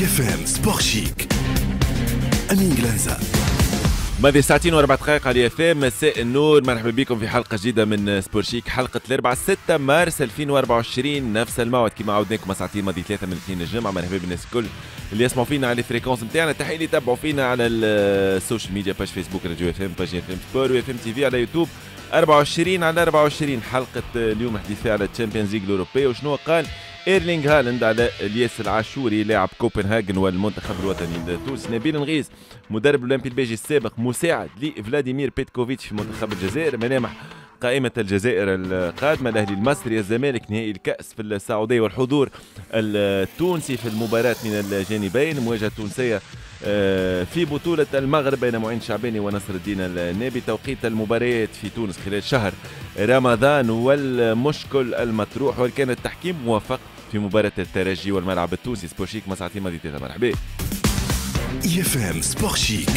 ميكس اف ام سبور شيك امين جلانزا ماضي ساعتين واربع دقائق على اف ام مساء النور مرحبا بكم في حلقه جديده من سبور شيك حلقه الاربعاء 6 مارس 2024 نفس الموعد كما عودناكم ساعتين ماضي ثلاثه من الاثنين الجمعه مرحبا بالناس الكل اللي يسمعوا فينا على الفريكونس نتاعنا تحيه اللي يتابعوا فينا على السوشيال ميديا باج فيسبوك راديو اف ام باج اف ام سبور واف ام تي في على يوتيوب 24 على 24 حلقه اليوم حديثة على تشامبيونز ليج الاوروبيه وشنو قال ايرلينغ هالاند على الياس العاشوري لاعب كوبنهاجن والمنتخب الوطني التونسي نبيل نغيز مدرب الاولمبي البيجي السابق مساعد لفلاديمير بيتكوفيتش في منتخب الجزائر ملامح قائمة الجزائر القادمة الأهلي المصري الزمالك نهائي الكأس في السعودية والحضور التونسي في المباراة من الجانبين مواجهة تونسية آه، في بطولة المغرب بين معين شعباني ونصر الدين النابي توقيت المباريات في تونس خلال شهر رمضان والمشكل المطروح وكان التحكيم موافق في مباراة الترجي والملعب التونسي سبورشيك مساعتي مديتيرا مرحبا يفهم سبورشيك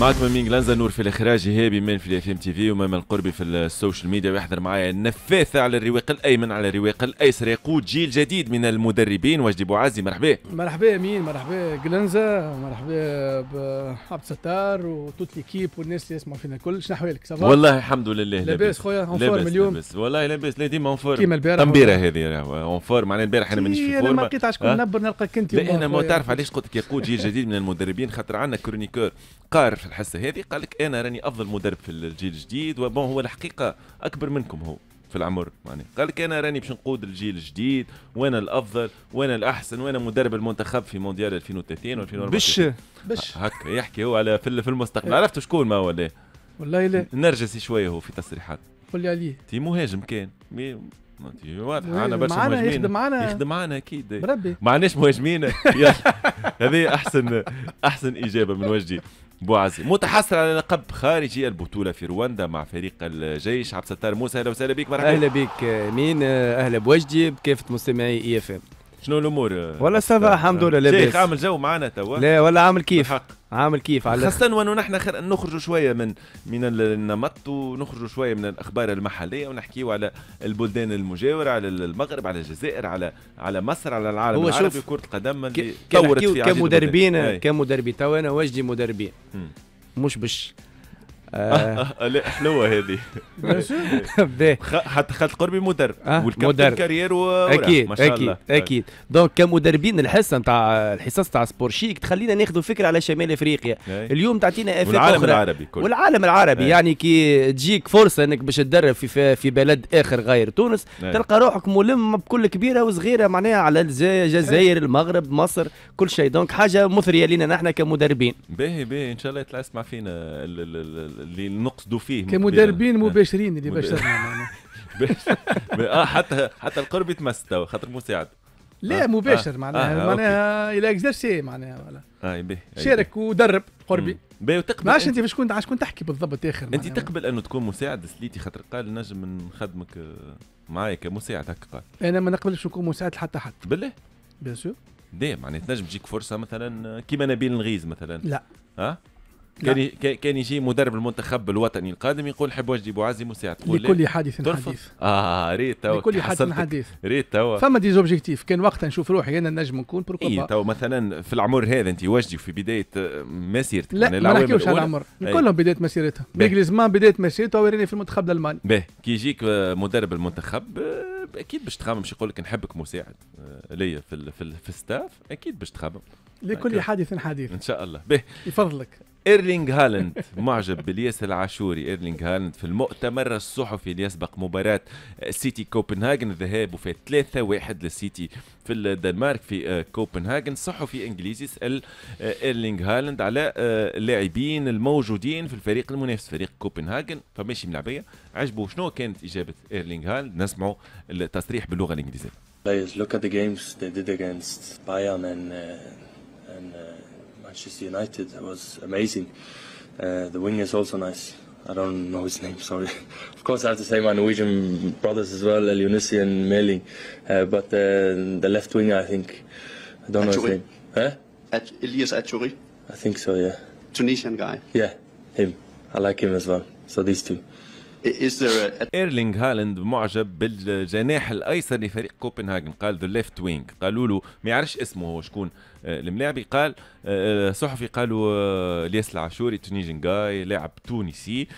معكم من لانزا نور في الاخراج هابي من في الاف ام تي في ومام قربي في السوشيال ميديا ويحضر معايا النفاثه على الرواق الايمن على الرواق الايسر يقود جيل جديد من المدربين وجدي بوعازي مرحبا مرحبا مين مرحبا جلنزا مرحبا بعبد ستار وتوت ليكيب والناس اللي يسمعوا فينا الكل شنو احوالك صباح والله الحمد لله لاباس خويا اون فورم اليوم لاباس والله لاباس لا ديما اون فورم كيما البارح تنبيره هذه اون فورم معناها البارح انا إيه، مانيش في فورم انا ما لقيت عشان نبر نلقاك انت لا انا ما تعرف علاش قلت لك يقود جيل جديد من المدربين خاطر عندنا كرونيكور قارف الحصه هذه قال لك انا راني افضل مدرب في الجيل الجديد وبون هو الحقيقه اكبر منكم هو في العمر يعني قال لك انا راني باش نقود الجيل الجديد وانا الافضل وانا الاحسن وانا مدرب المنتخب في مونديال 2030 و 2040 بش بش هكا يحكي هو على في المستقبل إيه. عرفت شكون ما ولا والله لا نرجسي شويه هو في تصريحات قول لي عليه تي مهاجم كان مي واضح انا برشا معنا يخدم معنا يخدم معنا اكيد بربي ما عندناش مهاجمين هذه احسن احسن اجابه من وجهي بوعزي متحصل على لقب خارجي البطوله في رواندا مع فريق الجيش عبد الستار موسى اهلا وسهلا بك مرحبا اهلا بك مين آه، اهلا بوجدي بكافه مستمعي اي اف ام شنو الامور ولا سافا الحمد لله لاباس شيخ عامل جو معنا توا لا ولا عامل كيف حق. عامل كيف على خاصة وانه نحن خر... نخرجوا شوية من من النمط ونخرجوا شوية من الأخبار المحلية ونحكيوا على البلدان المجاورة على المغرب على الجزائر على على مصر على العالم هو العربي كرة القدم اللي ك... طورت في كمدربين كمدربين توا أنا واجدي مدربين مش باش آه، لا حلوه هذه حتى خاطر قربي مدرب آه، والكابتن كارير اكيد اكيد طيب. اكيد دونك كمدربين الحصه نتاع الحصص نتاع سبور شيك تخلينا ناخذوا فكره على شمال افريقيا اليوم تعطينا افاق والعالم أخرى. العربي كل. والعالم العربي يعني كي تجيك فرصه انك باش تدرب في في بلد اخر غير تونس تلقى روحك ملم بكل كبيره وصغيره معناها على الجزائر المغرب مصر كل شيء دونك حاجه مثريه لنا نحن كمدربين باهي باهي ان شاء الله يطلع يسمع فينا اللي نقصدوا فيه كمدربين مباشرين آه. اللي باشرنا يعني. اه حتى حتى القرب توا خاطر مساعد لا آه مباشر آه معناها آه معناها الى اكزرسي معناها ولا اي آه، به شارك ودرب قربي باهي وتقبل ما عادش انت باش كنت عاش كنت تحكي بالضبط اخر انت تقبل انه تكون مساعد سليتي خاطر قال نجم نخدمك آه، معايا كمساعد هكا قال انا ما نقبلش نكون مساعد لحتى حد بالله بيان سور دي معناها تنجم تجيك فرصه مثلا كيما نبيل الغيز مثلا لا ها كان كان يجي مدرب المنتخب الوطني القادم يقول حب وجدي بوعزي مساعد تقول لكل حادث حديث اه ريت توا لكل حادث حديث ريت توا فما دي زوبجيكتيف كان وقتها نشوف روحي انا نجم نكون بروكو اي توا مثلا في العمر هذا انت وجدي في بدايه آه، مسيرتك لا يعني ما نحكيوش على العمر كلهم بدايه مسيرتها جريزمان بدايه مسيرته وريني في المنتخب الالماني باهي كي يجيك آه، مدرب المنتخب آه، اكيد باش تخمم باش يقول لك نحبك مساعد ليا في في الستاف اكيد باش تخمم لكل حادث حديث ان شاء الله به يفضلك ايرلينغ هالاند معجب بالياس العاشوري ايرلينغ هالاند في المؤتمر الصحفي اللي يسبق مباراة آه، سيتي كوبنهاجن الذهاب وفات 3-1 للسيتي في الدنمارك في آه، كوبنهاجن صحفي انجليزي سال آه، ايرلينغ هالاند على اللاعبين الموجودين في الفريق المنافس فريق كوبنهاجن فماشي ملعبيه عجبه شنو كانت اجابه ايرلينغ هالاند نسمعوا التصريح باللغه الانجليزيه Players look at the games they did against Bayern and uh, and uh, Manchester United. was amazing. Uh, the winger is also nice. I don't know his name, sorry. of course, I have to say my Norwegian brothers as well, Elionissi and Meling. Uh, but the left winger, I think, I don't Achuri. know his name. Huh? At Elias Achuri? I think so, yeah. Tunisian guy? Yeah, him. I like him as well. So these two. ايرلينغ هالاند معجب بالجناح الايسر لفريق كوبنهاجن قال ذا ليفت وينج قالوا له ما يعرفش اسمه هو شكون آه، الملاعبي قال آه، صحفي قالوا آه، الياس العاشوري تونيجن جاي لاعب تونسي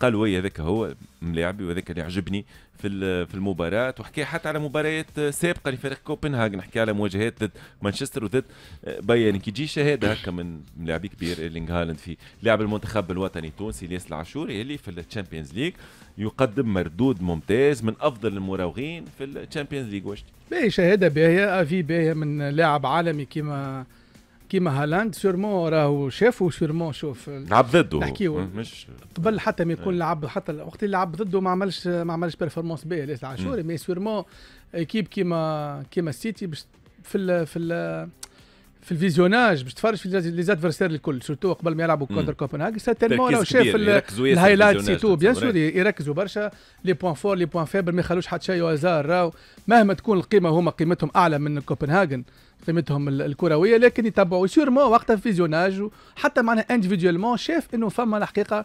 قالوا اي هذاك هو ملاعبي وهذاك اللي عجبني في في المباراه وحكي حتى على مباريات سابقه لفريق كوبنهاجن حكي على مواجهات ضد مانشستر وضد بايرن كي تجي شهاده هكا من لاعب كبير ايرلينغ هالاند في لاعب المنتخب الوطني التونسي الياس العاشوري اللي في الشامبيونز ليج يقدم مردود ممتاز من افضل المراوغين في الشامبيونز ليج واش باهي شهاده باهيه افي باهيه من لاعب عالمي كيما كيما هالاند سيرمون راهو شافوا سيرمون شوف لعب ضده نحكيو مش قبل حتى ما يكون إيه. لعب حتى وقت اللي لعب ضده ما عملش ما عملش بيرفورمانس بيه ليس عاشوري مي سيرمون ايكيب كيما كيما السيتي باش في الـ في الـ في الفيزيوناج باش تفرج في لي زادفيرسير الكل سورتو قبل ما يلعبوا كونتر كوبنهاج سا تيرمون راهو شاف الهايلايت سي تو بيان سور يركزوا برشا لي بوان فور لي بوان فيبل ما يخلوش حتى شيء هزار راهو مهما تكون القيمه هما قيمتهم اعلى من كوبنهاجن قيمتهم الكرويه لكن يتبعوا سيرمون وقتها فيزيوناج حتى معناها انديفيديولمون شاف انه فما الحقيقه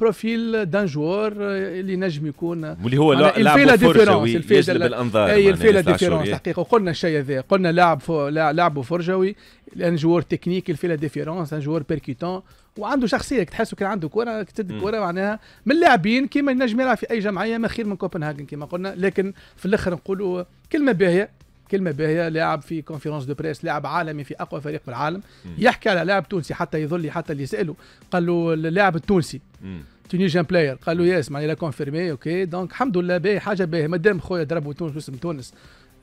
بروفيل دان جوار اللي نجم يكون واللي هو لاعب فرجوي يجلب الانظار اي الفيلا ديفيرونس الحقيقه وقلنا الشيء هذا قلنا لاعب لاعب فرجوي ان جوار تكنيك الفيلا ديفيرونس ان جوار بيركيتون وعنده شخصيه تحسه كان عنده كره تد كره معناها من اللاعبين كيما ينجم يلعب في اي جمعيه ما خير من كوبنهاجن كيما قلنا لكن في الاخر نقولوا كلمه باهيه كلمه باهيه لاعب في كونفرنس دو بريس لاعب عالمي في اقوى فريق في العالم مم. يحكي على لاعب تونسي حتى يظل حتى اللي ساله قال له اللاعب التونسي تونيجيان بلاير قال له ياس معناها كونفيرمي اوكي دونك الحمد لله باهي حاجه باهيه مادام خويا ضربوا تونس باسم تونس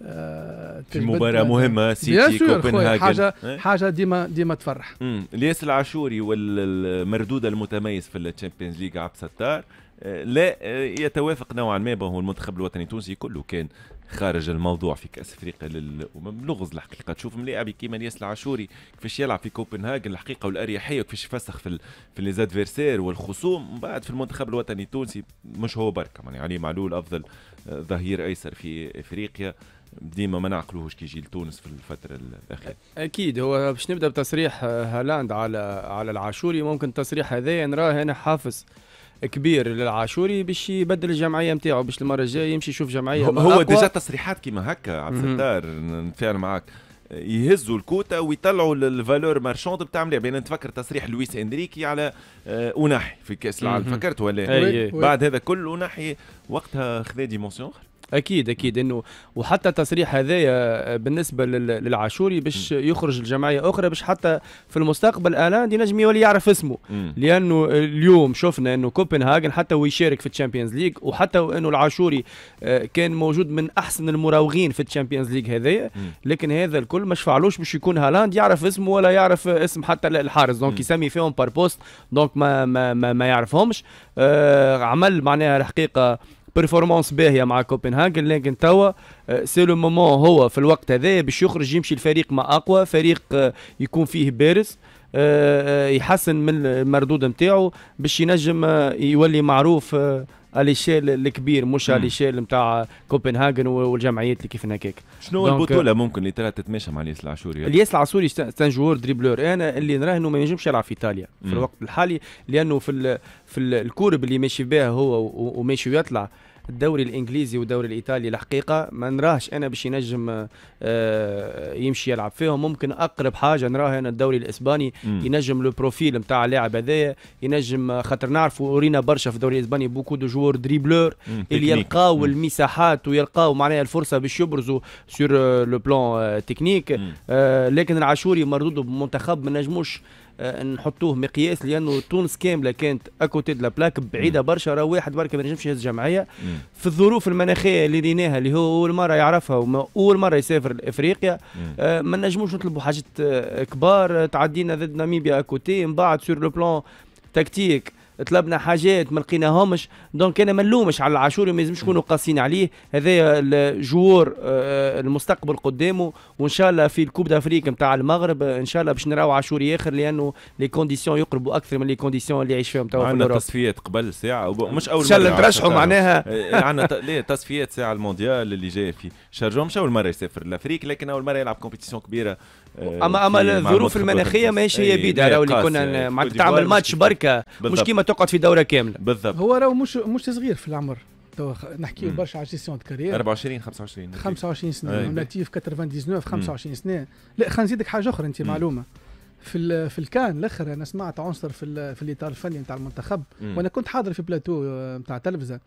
آه، في مباراه مهمه سيتي كوبنهاجن حاجه إيه؟ حاجه ديما ديما تفرح الياس العاشوري والمردود المتميز في الشامبيونز ليغ عبد ستار آه، لا آه، يتوافق نوعا ما هو المنتخب الوطني التونسي كله كان خارج الموضوع في كاس افريقيا للامم لغز الحقيقه تشوف ملاعب كيما الياس العاشوري كيفاش يلعب في كوبنهاجن الحقيقه والاريحيه وكيفاش يفسخ في ال... في ليزادفيرسير والخصوم من بعد في المنتخب الوطني التونسي مش هو برك يعني علي معلول افضل ظهير ايسر في افريقيا ديما ما نعقلوهش كي يجي لتونس في الفتره الاخيره اكيد هو باش نبدا بتصريح هالاند على على العاشوري ممكن التصريح هذايا نراه انا حافظ كبير للعاشوري باش يبدل الجمعيه نتاعو باش المره الجايه يمشي يشوف جمعيه هو, هو ديجا تصريحات كيما هكا عبد الستار نتفاهم معاك يهزوا الكوتا ويطلعوا الفالور مارشوند بتاع ملاعب يعني نتفكر تصريح لويس اندريكي على آه، اوناحي في كاس العالم فكرت ولا بعد هذا كل اوناحي وقتها خذا ديمونسيون اخرى اكيد اكيد انه وحتى التصريح هذايا آه، بالنسبه للعاشوري باش يخرج لجمعيه اخرى باش حتى في المستقبل الان ينجم يولي يعرف اسمه لانه اليوم شفنا انه كوبنهاجن حتى ويشارك في الشامبيونز ليج وحتى انه العاشوري آه، كان موجود من احسن المراوغين في الشامبيونز ليج هذايا لكن هذا الكل ما شفعلوش باش يكون هالاند يعرف اسمه ولا يعرف اسم حتى الحارس دونك يسمي فيهم بار بوست دونك ما ما ما, ما يعرفهمش آه، عمل معناها الحقيقه بيرفورمانس باهيه مع كوبنهاجن لكن توا سي لو مومون هو في الوقت هذا باش يخرج يمشي الفريق ما اقوى فريق آه، يكون فيه بارز آه، آه، يحسن من المردود نتاعو باش ينجم يولي معروف اليشيل الكبير مش اليشيل نتاع كوبنهاجن والجمعيات اللي كيفنا هكاك شنو البطوله ممكن اللي طلعت تتماشى مع الياس العاشوري الياس العاشوري سان جوور دريبلور انا اللي نراه انه ما ينجمش يلعب في ايطاليا في الوقت الحالي لانه في في الكورب اللي ماشي بها هو وماشي ويطلع الدوري الانجليزي والدوري الايطالي الحقيقه ما نراهش انا باش ينجم آه، يمشي يلعب فيهم ممكن اقرب حاجه نراها انا الدوري الاسباني ينجم لو بروفيل نتاع اللاعب هذايا ينجم آه، خاطر نعرفوا ورينا برشا في الدوري الاسباني بوكو دو جوور دريبلور اللي يلقاو المساحات ويلقاو معناها الفرصه باش يبرزوا سور لو بلان تكنيك لكن العاشوري مردود بمنتخب ما نجموش آه، نحطوه مقياس لانه تونس كامله كانت اكوتي دو بلاك بعيده برشا راه واحد برك ما نجمش يهز جمعيه في الظروف المناخيه اللي ريناها اللي هو اول مره يعرفها اول مره يسافر لافريقيا آه، ما نجموش نطلبوا حاجات آه، كبار تعدينا ضد ناميبيا اكوتي من بعد سور لو بلون تكتيك طلبنا حاجات ما لقيناهمش دونك انا ما نلومش على العاشوري ما لازمش نكونوا قاسيين عليه هذايا الجوار آه، المستقبل قدامه وان شاء الله في الكوب دافريك نتاع المغرب ان شاء الله باش نراو عاشوري اخر لانه لي كونديسيون يقربوا اكثر من لي كونديسيون اللي يعيش فيهم توا عندنا تصفيات قبل ساعه مش اول مره ان شاء الله ترشحوا معناها إيه، إيه، عندنا إيه، تصفيات ساعه المونديال اللي جاي في شارجون مش اول مره يسافر لافريك لكن اول مره يلعب كومبيتيسيون كبيره آه، اما اما الظروف المناخيه ماشي هي إيه، بيدها راهو اللي كنا يعني معناتها تعمل ماتش بركه مش كيما تقعد في دوره كامله بالضبط هو راهو مش مش صغير في العمر تو نحكيو برشا على جيستيون كارير 24 25 25 سنه ناتيف 99 25 سنه لا خلينا نزيدك حاجه اخرى انت معلومه في في الكان الاخر انا سمعت عنصر في في الاطار الفني نتاع المنتخب وانا كنت حاضر في بلاتو آه، نتاع تلفزه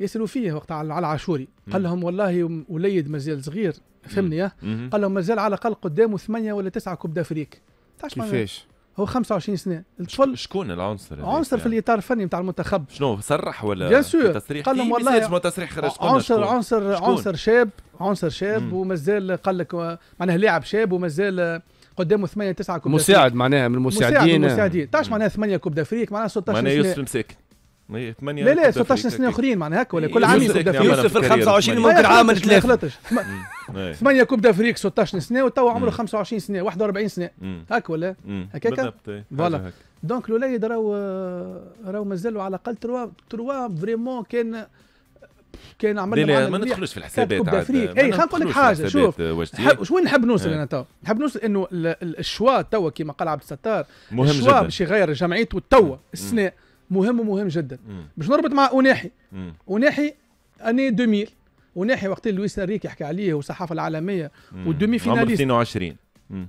يسالوا فيه وقت على العاشوري قال لهم والله وليد مازال صغير فهمني قال لهم مازال على الاقل قدامه ثمانيه ولا تسعه كوب دافريك كيفاش؟ هو 25 سنه الطفل شكون العنصر عنصر في يعني؟ الاطار الفني نتاع المنتخب شنو صرح ولا بيان سور قال لهم والله ما تصريح خرج عنصر عنصر عنصر شاب عنصر شاب ومازال قال لك معناها لاعب شاب ومازال قدامه 8 9 كوب مساعد معناها من المساعدين مساعد من المساعدين تعرف معناها 8 كوب دافريك معناها 16 معناها يوسف مساكن 8 لا لا 16 سنه اخرين معناها هكا ولا كل عام يوسف يوسف ال 25 ممكن عام تلاف ما يخلطش 8 كوب دافريك 16 سنه وتوا عمره 25 سنه 41 سنه هكا ولا هكاك إيه، فوالا دونك الوليد راهو راهو مازالوا على الاقل تروا تروا فريمون كان كان عمل لي ما ندخلوش في الحسابات عاد اي خلينا نقول لك حاجه شوف وين نحب نوصل إيه. انا تو نحب نوصل انه الشوا توا كيما قال عبد الستار مهم الشوا باش يغير جمعيته توا السنه مهم ومهم جدا باش نربط مع اوناحي اوناحي اني 2000 وناحي وقت اللي لويس انريكي يحكي عليه والصحافه العالميه والدومي فيناليست 22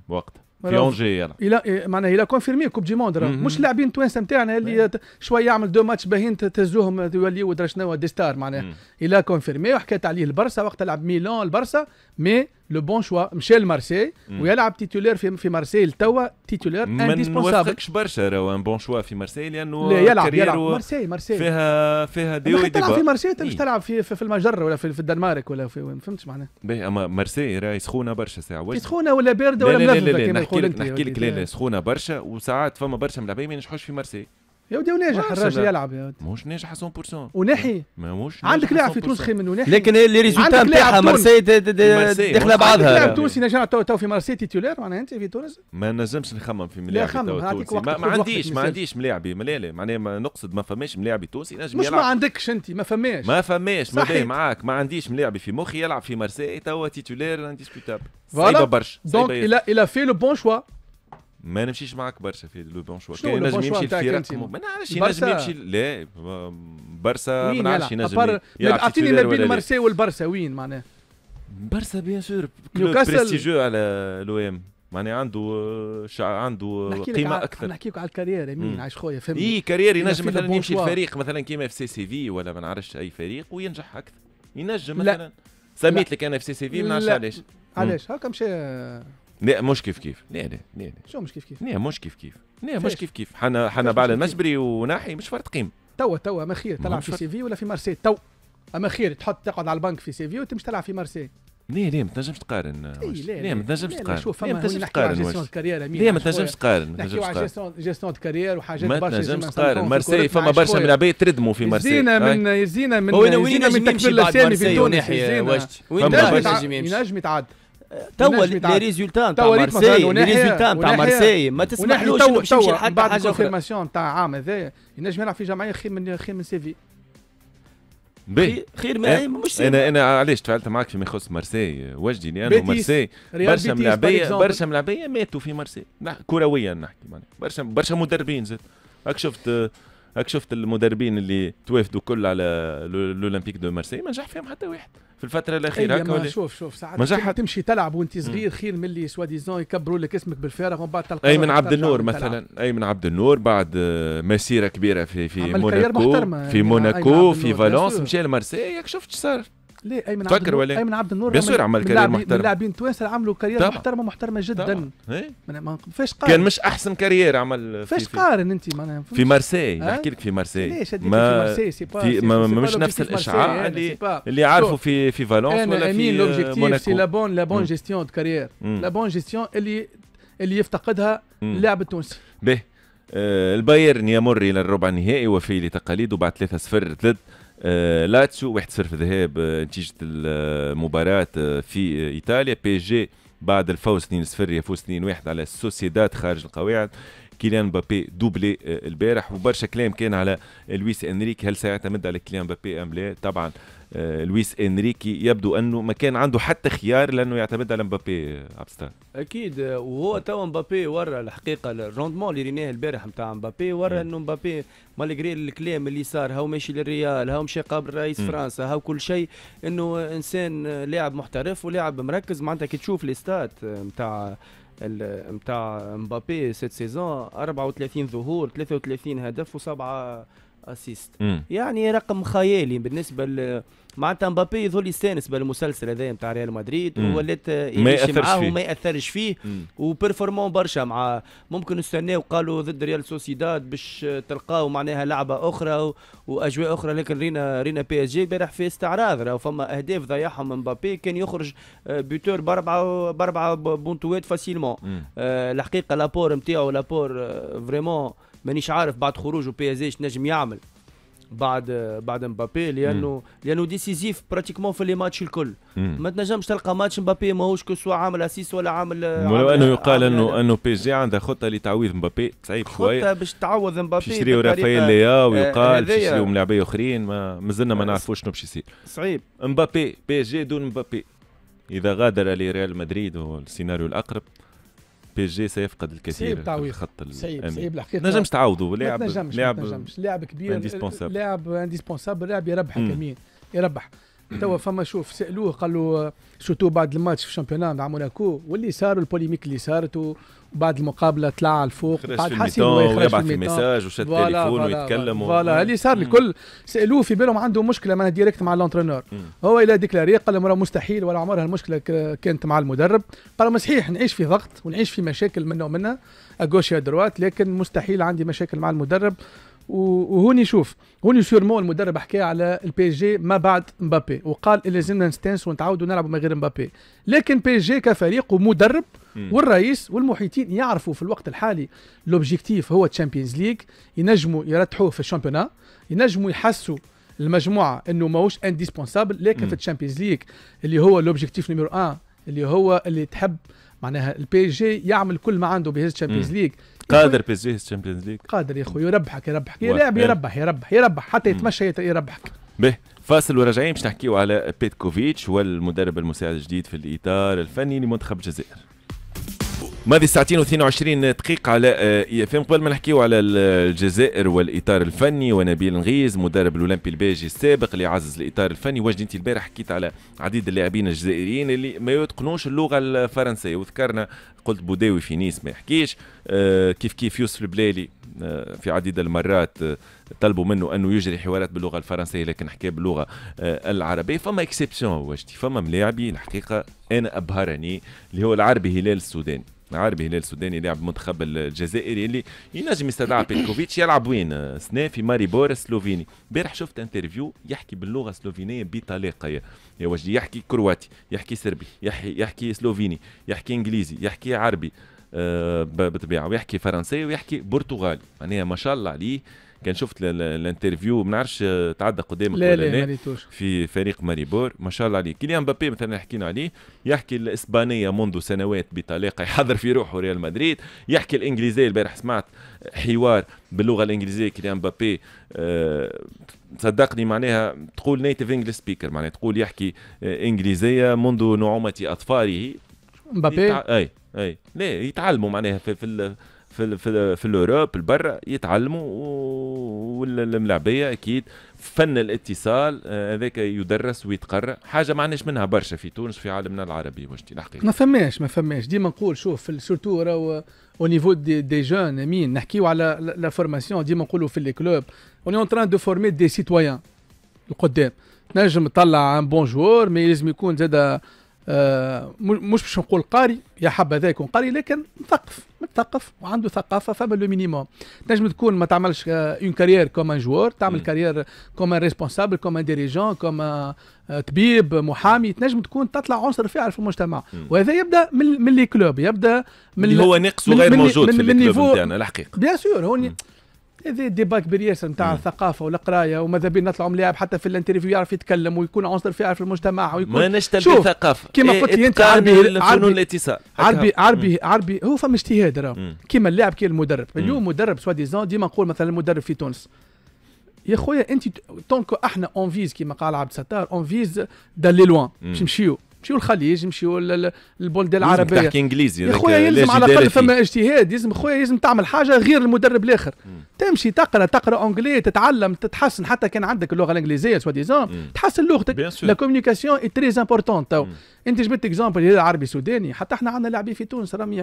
وقت في اونجي الى إيه، معناها الى كونفيرمي كوب دي موند مش لاعبين توانسه نتاعنا اللي شويه يعمل دو ماتش باهين تهزوهم يوليو ودرا شنو دي ستار معناها الى كونفيرمي وحكيت عليه البرسا وقت لعب ميلان البرسا مي لو بون شوا مشى لمارسي ويلعب تيتولير في في مارسي توا تيتولير انديسبونسابل ما نوافقكش برشا راهو ان بون شوا في مارسي لانه لا يلعب يلعب مارسي مارسي فيها فيها دي تلعب في مارسي مش تلعب في, في, في المجر ولا في, في الدنمارك ولا في وين فهمتش معناها باهي اما مارسي راهي سخونه برشا ساعه سخونه ولا بارده ولا ملفظه كيما يقول انت نحكي لك لا لا سخونه برشا وساعات فما برشا ملاعبين ما ينجحوش في مارسي يا ودي وناجح آه، الراجل يلعب يا ودي مش ناجح 100% ونحي موش عندك لاعب في تونس خير منه ناحي لكن لي ريزولتا نتاعها مارسي داخله بعضها لاعب تونسي نجم تو في مارسي تيتولير معناها انت في تونس ما نجمش نخمم في ملاعب تونسي ما عنديش ما عنديش ملاعبي لا معناها نقصد ما فماش ملاعبي تونسي نجم مش ما عندكش انت ما فماش ما فماش ما معاك ما عنديش ملاعبي في مخي يلعب في مارسي تو تيتولير انديسكوتابل صعيبه برشا دونك الى الى في لو بون شوا ما نمشيش معك برشا في لو بون شوا كان نجم يمشي في ما نعرفش ينجم يمشي لا برشا ما نعرفش ينجم اعطيني ما بين مارسي والبرسا وين معناها برسا بيان سور بريستيجو على لو ام معناها عنده شع... عنده قيمه ع... اكثر نحكي لك على الكارير يمين عايش خويا فهمت اي كارير ينجم مثلا يمشي لفريق مثلا كيما اف سي سي في ولا ما نعرفش اي فريق وينجح اكثر ينجم مثلا سميت لك انا اف سي سي في ما نعرفش علاش علاش هكا مشى لا مش كيف كيف لا لا لا شو مش كيف كيف لا مش كيف كيف لا مش كيف كيف حنا حنا بعد المسبري وناحي مش فرق قيم توا توا ما خير تلعب في سي في ولا في مارسي تو اما خير تحط تقعد على البنك في سي في وتمشي تلعب في مارسي ليه ليه ما تنجمش تقارن ليه ما تنجمش تقارن شوف ما تنجمش تقارن ليه ما تنجمش تقارن ما تنجمش تقارن جيستيون كارير وحاجات برشا ما تنجمش تقارن مارسي فما برشا من العباد تردموا في مارسي يزينا من يزينا من يزينا من تكبير الاسامي في تونس يزينا وين ينجم يتعدى توا لي ريزولتا نتاع مارسي لي ريزولتا نتاع مارسي ما تسمحلوش باش يمشي لحد بعد الكونفيرماسيون نتاع عام هذايا ينجم يلعب في جمعيه خير من خير من سيفي بي خير ما مش سيفي انا انا علاش تفاعلت معك فيما يخص مارسي وجدي لانه مارسي برشا ملاعبيه برشا ملاعبيه ماتوا في مارسي كرويا نحكي برشا برشا مدربين زاد راك شفت هاك شفت المدربين اللي توافدوا كل على الاولمبيك دو مارسي ما نجح فيهم حتى واحد في الفتره الاخيره هكا شوف شوف ساعات نجح تمشي تلعب وانت صغير خير من اللي سوا ديزون يكبروا لك اسمك بالفارغ ومن بعد تلقى ايمن عبد النور مثلا ايمن عبد النور بعد آه، مسيره كبيره في في موناكو في موناكو في فالونس مشى لمارسي ياك شفت شو صار ليه ايمن عبد إيه؟ ايمن عبد النور بيان عمل كارير محترم لاعبين توانسه عملوا كارير محترمه محترمه جدا إيه؟ ما فاش قارن كان مش احسن كارير عمل فاش قارن انت معناها في مارسي نحكي لك في مارسي ليش ما في ما مش نفس الاشعاع اللي اللي عارفه في في فالونس ولا في موناكو سي لا بون لا بون جيستيون كارير لا بون جيستيون اللي اللي يفتقدها اللاعب التونسي باهي البايرن يمر الى الربع النهائي وفي لتقاليده بعد 3-0 3 لاتسيو 1-0 ذهاب نتيجه المباراه آه، في ايطاليا بي جي بعد الفوز 2-0 يفوز 2-1 على السوسيداد خارج القواعد كيليان مبابي دوبلي آه، البارح وبرشا كلام كان على لويس انريكي هل سيعتمد على كيليان مبابي ام لا طبعا آه، لويس انريكي يبدو انه ما كان عنده حتى خيار لانه يعتمد على مبابي عبد اكيد وهو طيب. توا مبابي ورا الحقيقه الروندمون اللي ريناه البارح نتاع مبابي ورا انه مبابي مالغري الكلام اللي صار هاو ماشي للريال هاو مشى قابل رئيس م. فرنسا هاو كل شيء انه انسان آه، لاعب محترف ولاعب مركز معناتها كي تشوف لي ستات نتاع نتاع مبابي سيت سيزون 34 ظهور 33 هدف وسبعه اسيست يعني رقم خيالي بالنسبه ل معناتها مبابي يظل يستانس بالمسلسل هذا نتاع ريال مدريد وولات يمشي معاه وما ياثرش فيه وبيرفورمون برشا مع ممكن نستناو قالوا ضد ريال سوسيداد باش تلقاو معناها لعبه اخرى و... واجواء اخرى لكن رينا رينا بي اس جي البارح في استعراض راهو فما اهداف ضيعهم مبابي كان يخرج بيتور آه، باربعه باربعه بونتوات فاسيلمون آه، الحقيقه لابور نتاعو لابور فريمون مانيش عارف بعد خروجه بي اس جي نجم يعمل بعد بعد مبابي لانه مم. لانه ديسيزيف براتيكمون في لي ماتش الكل ما تنجمش تلقى ماتش مبابي ماهوش كو سوا عامل اسيس ولا عامل ولو انه يقال انه يعني. انه بي جي عندها خطه لتعويض مبابي صعيب شويه خطه باش تعوض مبابي يشريو رافائيل ليا إيه، ويقال باش يشريو ملاعبيه اخرين ما مازلنا ما نعرفوش شنو باش يصير صعيب مبابي بي جي دون مبابي اذا غادر لريال مدريد هو السيناريو الاقرب بي جي سيفقد الكثير في الخط سيب سيب الحقيقه نجمش تعوضوا لاعب لاعب لاعب كبير لاعب انديسبونسابل لاعب يربح كمين يربح توا فما شوف سالوه قالوا سوتو آه، بعد الماتش في الشامبيونان مع موناكو واللي صار البوليميك اللي صارت وبعد المقابله طلع على الفوق بعد حاسين ويبعث في ميساج وشد تليفون ويتكلم فوالا اللي صار الكل سالوه في بالهم عنده مشكله معناها ديريكت مع الانترونور هو الى ديكلاري قال لهم راه مستحيل ولا عمرها المشكله كانت مع المدرب قال لهم صحيح نعيش في ضغط ونعيش في مشاكل منه ومنها اغوش يا دروات لكن مستحيل عندي مشاكل مع المدرب وهوني شوف هوني سيرمون المدرب حكى على البي جي ما بعد مبابي وقال لازمنا نستانس ونتعاودوا نلعبوا من غير مبابي لكن بي جي كفريق ومدرب والرئيس والمحيطين يعرفوا في الوقت الحالي لوبجيكتيف هو تشامبيونز ليج ينجموا يرتحوه في الشامبيونا ينجموا يحسوا المجموعه انه ماهوش انديسبونسابل لكن في الشامبيونز ليج اللي هو لوبجيكتيف نيميرو 1 اللي هو اللي تحب معناها البي جي يعمل كل ما عنده بهز تشامبيونز ليج قادر بيس جي الشامبيونز ليج قادر يا خويا يربحك يربحك يلعب يربح يربح يربح حتى يتمشى يربحك به فاصل وراجعين باش نحكيو على بيتكوفيتش والمدرب المساعد الجديد في الاطار الفني لمنتخب الجزائر ماضي ساعتين و22 دقيقة على آه، اي اف ام قبل ما نحكيو على الجزائر والاطار الفني ونبيل نغيز مدرب الاولمبي البيجي السابق اللي عزز الاطار الفني وجدي انت البارح حكيت على عديد اللاعبين الجزائريين اللي ما يتقنوش اللغة الفرنسية وذكرنا قلت بوداوي في نيس ما يحكيش آه، كيف كيف يوسف البلالي آه، في عديد المرات طلبوا منه انه يجري حوارات باللغه الفرنسيه لكن حكى باللغه العربيه فما اكسبسيون وجدي فما ملاعبي الحقيقه انا ابهرني اللي هو العربي هلال السوداني عربي هلال السوداني لاعب منتخب الجزائري اللي ينجم يستدعى بيلكوفيتش يلعب وين سنا في ماري بور السلوفيني امبارح شفت انترفيو يحكي باللغه السلوفينيه بطلاقه يا وجدي يحكي كرواتي يحكي سربي يحكي يحكي سلوفيني يحكي انجليزي يحكي عربي آه، بطبيعه ويحكي فرنسيه ويحكي برتغالي معناها يعني ما شاء الله عليه كان شفت الانترفيو ما نعرفش تعدى قدامك لا ولا لا في فريق ماريبور ما شاء الله عليه كيليان مبابي مثلا حكينا عليه يحكي الاسبانيه منذ سنوات بطلاقه يحضر في روحه ريال مدريد يحكي الانجليزيه البارح سمعت حوار باللغه الانجليزيه كيليان مبابي آه، صدقني معناها تقول نيتف انجلش سبيكر معناها تقول يحكي انجليزيه منذ نعومه اطفاله مبابي اي اي لا يتعلموا معناها في, في في في في الاوروب برا يتعلموا والملعبيه اكيد فن الاتصال آه، هذاك يدرس ويتقرا حاجه ما عندناش منها برشا في تونس في عالمنا العربي واش الحقيقه ما فماش ما فماش ديما نقول شوف سورتو راهو او نيفو دي, دي جون امين نحكيو على لا فورماسيون ديما نقولوا في لي كلوب اون اون تران دو فورمي دي سيتويان القدام نجم تطلع ان بون جوور مي لازم يكون زاد آه مش باش نقول قاري يا حبذا يكون قاري لكن مثقف متثقف وعنده ثقافه فما لو مينيموم تنجم تكون ما تعملش اون كارير كوم ان جوار تعمل كارير كوم ان ريسبونسابل كوم ان ديريجون كوم طبيب محامي تنجم تكون تطلع عنصر فاعل في المجتمع وهذا يبدا من من لي كلوب يبدا من اللي هو نقص وغير موجود في الكلوب نتاعنا الحقيقه بيان سور هو هذا دي باك ياسر نتاع الثقافه والقرايه وماذا بينا نطلعوا ملاعب حتى في الانترفيو يعرف يتكلم ويكون عنصر فعال في المجتمع ويكون ما نشتم ثقافه كما إيه، قلت انت عربي عربي عربي عربي عربي هو فما اجتهاد راه كيما اللاعب كي المدرب اليوم مدرب سوا ديزون ديما نقول مثلا المدرب في تونس يا خويا انت طونكو احنا اون فيز كيما قال عبد الستار اون فيز دالي لوان باش نمشيو نمشيو الخليج نمشيو للبلدان العربيه تحكي انجليزي يا خويا يلزم على الاقل فما اجتهاد يلزم خويا يلزم تعمل حاجه غير المدرب الاخر تمشي تقرا تقرا انجلي تتعلم تتحسن حتى كان عندك اللغه الانجليزيه سوا ديزون تحسن لغتك لا كوميونيكاسيون اي تري تو انت جبت اكزومبل العربي السوداني حتى احنا عندنا لاعبين في تونس راهم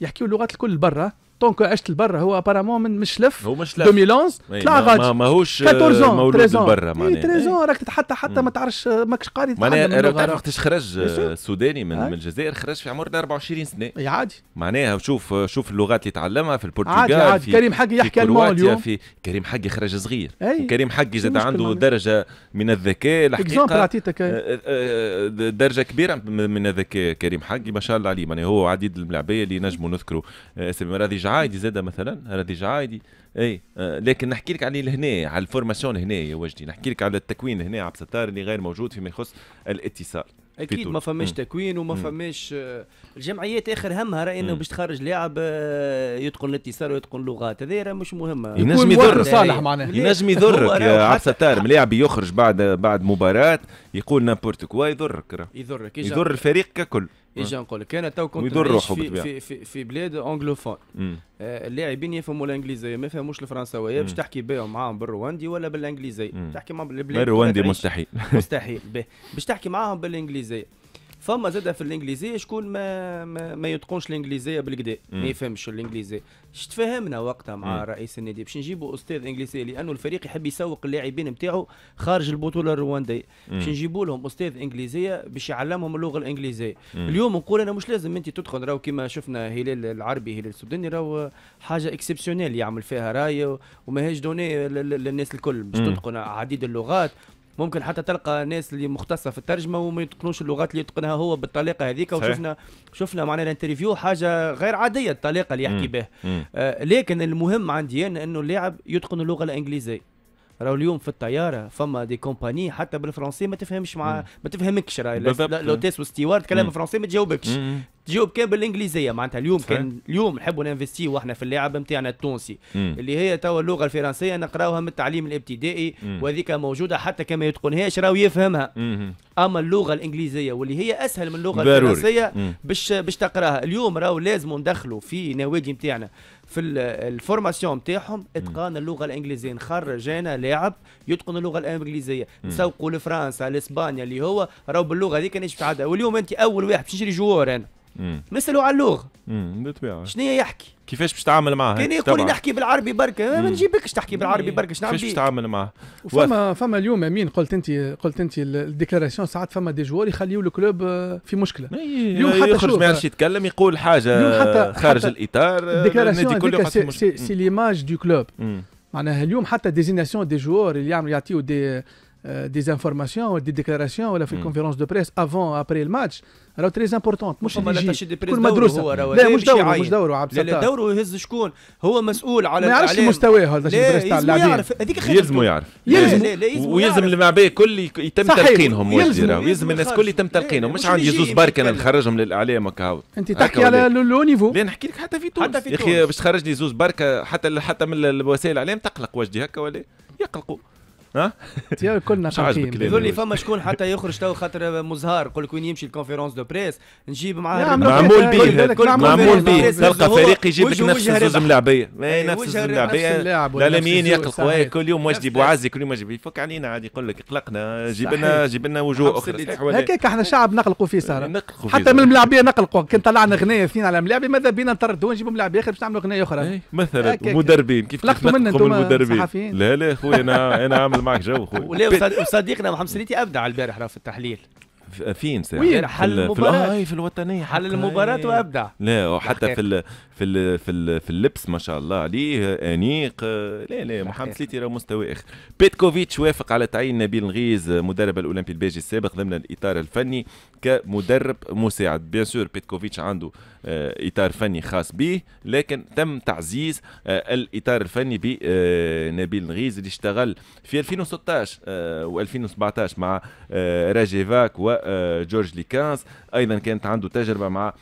يحكيوا اللغات الكل برا طونك عشت لبرا هو ابارامون مش لف هو لف 2011 طلع إيه، غادي ماهوش آه، مولود برا معناها 13 إيه، إيه. راك حتى حتى ما تعرفش آه، ماكش قاري معناها تعرف وقتاش خرج السوداني آه، من, من الجزائر خرج في عمر 24 سنه اي عادي معناها شوف شوف اللغات اللي تعلمها في البرتغال عادي عادي في كريم حقي يحكي المول اليوم في كريم حقي خرج صغير كريم حقي زاد عنده درجه من الذكاء الحقيقه درجه كبيره من الذكاء كريم حقي ما شاء الله عليه معناها هو عديد الملاعبيه اللي نجموا نذكروا سي مرادي عادي زاد مثلا رديج عادي اي آه، لكن نحكي لك عليه لهنا على الفورماسيون هنا يا وجدي نحكي لك على التكوين هنا عبد الستار اللي غير موجود فيما يخص الاتصال اكيد ما فماش تكوين وما فماش آه، الجمعيات اخر همها راي انه باش تخرج لاعب آه، يتقن الاتصال ويتقن لغات هذا راه مش مهمه ينجم يضر صالح يعني معناها ينجم يضرك يا عبد الستار ملاعب يخرج بعد بعد مباراه يقول نابورت كوا يضرك يضرك يضر الفريق ككل اجا نعم. نقول لك انا تو كنت في, في, في, في بلاد انجلوفون آه، اللاعبين يفهموا الانجليزيه ما يفهموش الفرنساويه باش تحكي بهم معاهم بالرواندي ولا بالانجليزيه تحكي معاهم بالبلاد الرواندي مستحيل مستحيل باش تحكي معاهم بالانجليزيه فما زاد في الانجليزيه شكون ما ما, ما يتقنش الانجليزيه بالكدا ما يفهمش الانجليزيه اش تفاهمنا وقتها مع رئيس النادي باش نجيبوا استاذ انجليزي لانه الفريق يحب يسوق اللاعبين نتاعو خارج البطوله الروانديه باش نجيبوا لهم استاذ انجليزيه باش يعلمهم اللغه الانجليزيه مم. اليوم نقول انا مش لازم انت تدخل راهو كما شفنا هلال العربي هلال السوداني راهو حاجه اكسبسيونيل يعمل فيها راي وماهيش دوني للناس الكل باش تتقن عديد اللغات ممكن حتى تلقى ناس اللي مختصه في الترجمه وما يتقنوش اللغات اللي يتقنها هو بالطريقه هذيك وشفنا شفنا معنا الانترفيو حاجه غير عاديه الطريقه اللي يحكي بها آه، لكن المهم عندي انا انه اللاعب يتقن اللغه الانجليزيه راهو اليوم في الطياره فما دي كومباني حتى بالفرنسي ما تفهمش مع ما تفهمكش راهي لو تيس وستيوارد كلام فرنسي ما تجاوبكش تجاوب كان بالانجليزيه معناتها اليوم كان اليوم نحبوا ننفستي واحنا في اللاعب نتاعنا التونسي مم. اللي هي توا اللغه الفرنسيه نقراوها من التعليم الابتدائي وهذيك موجوده حتى كما يتقنهاش راهو يفهمها مم. اما اللغه الانجليزيه واللي هي اسهل من اللغه باروري. الفرنسيه باش باش تقراها اليوم راهو لازم ندخلوا في نوادي نتاعنا في الفورماسيون نتاعهم اتقان اللغه الانجليزيه نخرج انا لاعب يتقن اللغه الانجليزيه نسوقوا لفرنسا لاسبانيا اللي هو راهو باللغه هذيك نجم في واليوم انت اول واحد باش يشري جوار انا نسالوا على اللغه بالطبيعه شنو هي يحكي كيفاش باش تتعامل معها كان يقول لي نحكي بالعربي برك ما نجيبكش تحكي بالعربي برك شنو كيفاش باش تتعامل معها فما فما اليوم امين قلت انت قلت انت الديكلاراسيون ساعات فما دي جوار يخليوا الكلوب آه، في مشكله إيه، اليوم حتى يخرج ما يعرفش يتكلم يقول حاجه حتى خارج حتى الاطار الديكلاراسيون سي ليماج دو كلوب معناها اليوم حتى ديزيناسيون دي جوار اللي يعملوا يعطيوا دي زانفورماسيون ولا دي ديكلاراسيون ولا في الكونفيرونس دو بريس افون ابري الماتش راه تري امبورتون مش اللي يجي يكون مدروسه لا مش دوره مش دوره عبد لا لا دوره يهز شكون هو مسؤول على ما يعرفش مستواه هذا بريس تاع اللاعبين يعرف هذيك يلزموا يعرف يلزم ويلزم المعبيه الكل يتم تلقينهم ويلزم الناس الكل يتم تلقينهم مش عندي زوز برك انا نخرجهم للاعلام هكا انت تحكي على لو نيفو لا نحكي لك حتى في تونس يا اخي باش تخرجني زوز برك حتى حتى من وسائل الاعلام تقلق وجدي هكا ولا يقلقوا ها كلنا شاكين يقول لي فما شكون حتى يخرج تو خاطر مزهار يقول لك وين يمشي الكونفرنس دو بريس نجيب معاه نعم، معمول به معمول به تلقى فريق يجيب لك نفس زوج إيه، إيه، ملاعبيه نفس زوز ملاعبيه الاعلاميين يقلقوا إيه، كل يوم واجدي بوعزي كل يوم واجدي يفك علينا عادي يقول لك قلقنا جيب لنا جيب لنا وجوه اخرى هكاك احنا شعب نقلقوا فيه صار حتى من الملاعبيه نقلقوا كان طلعنا غنايه اثنين على ملاعبي ماذا بينا نطردوا نجيبوا ملاعبيه اخر باش نعملوا غنايه اخرى مثلا مدربين كيف تقلقوا من المدربين لا لا خويا انا انا عامل عامل معك جو اخوي وصديقنا محمد سليتي ابدع البارح راه في التحليل فين سي يعني، حل المباراة في, آه، في الوطنية حل المباراة وابدع لا وحتى في في الـ في الـ في اللبس ما شاء الله عليه انيق لا لا محمد سليتي راه مستوى اخر بيتكوفيتش وافق على تعيين نبيل نغيز مدرب الاولمبي البيجي السابق ضمن الاطار الفني كمدرب مساعد بيان سور بيتكوفيتش عنده آه، اطار فني خاص به لكن تم تعزيز آه، الاطار الفني بنبيل آه، نغيز اللي اشتغل في 2016 و2017 مع راجيفاك وجورج ليكانس ايضا كانت عنده تجربه مع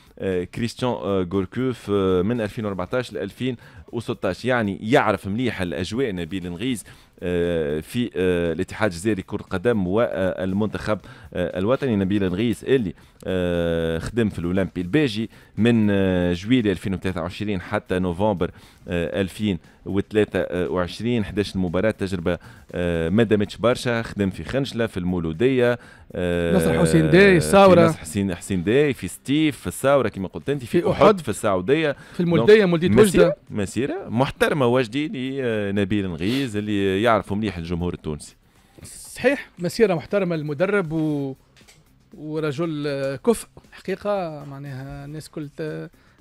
كريستيان غوركوف من 2014 ل 2016 يعني يعرف مليح الاجواء نبيل نغيز آه، في آه، الاتحاد الجزائري كرة القدم والمنتخب آه، الوطني نبيل نغيس اللي خدم في الأولمبي الباجي من جويلية 2023 حتى نوفمبر 2023 11 مباراة تجربة ما دامتش برشا خدم في خنجلة في المولودية نصر حسين داي الثورة نصر حسين حسين داي في ستيف في الثورة كما قلت أنت في, في أحد, في السعودية في المولودية مولدية وجدة مسيرة محترمة وجدي لنبيل الغيز اللي يعرفوا مليح الجمهور التونسي صحيح مسيره محترمه للمدرب و... ورجل كفء حقيقه معناها الناس كل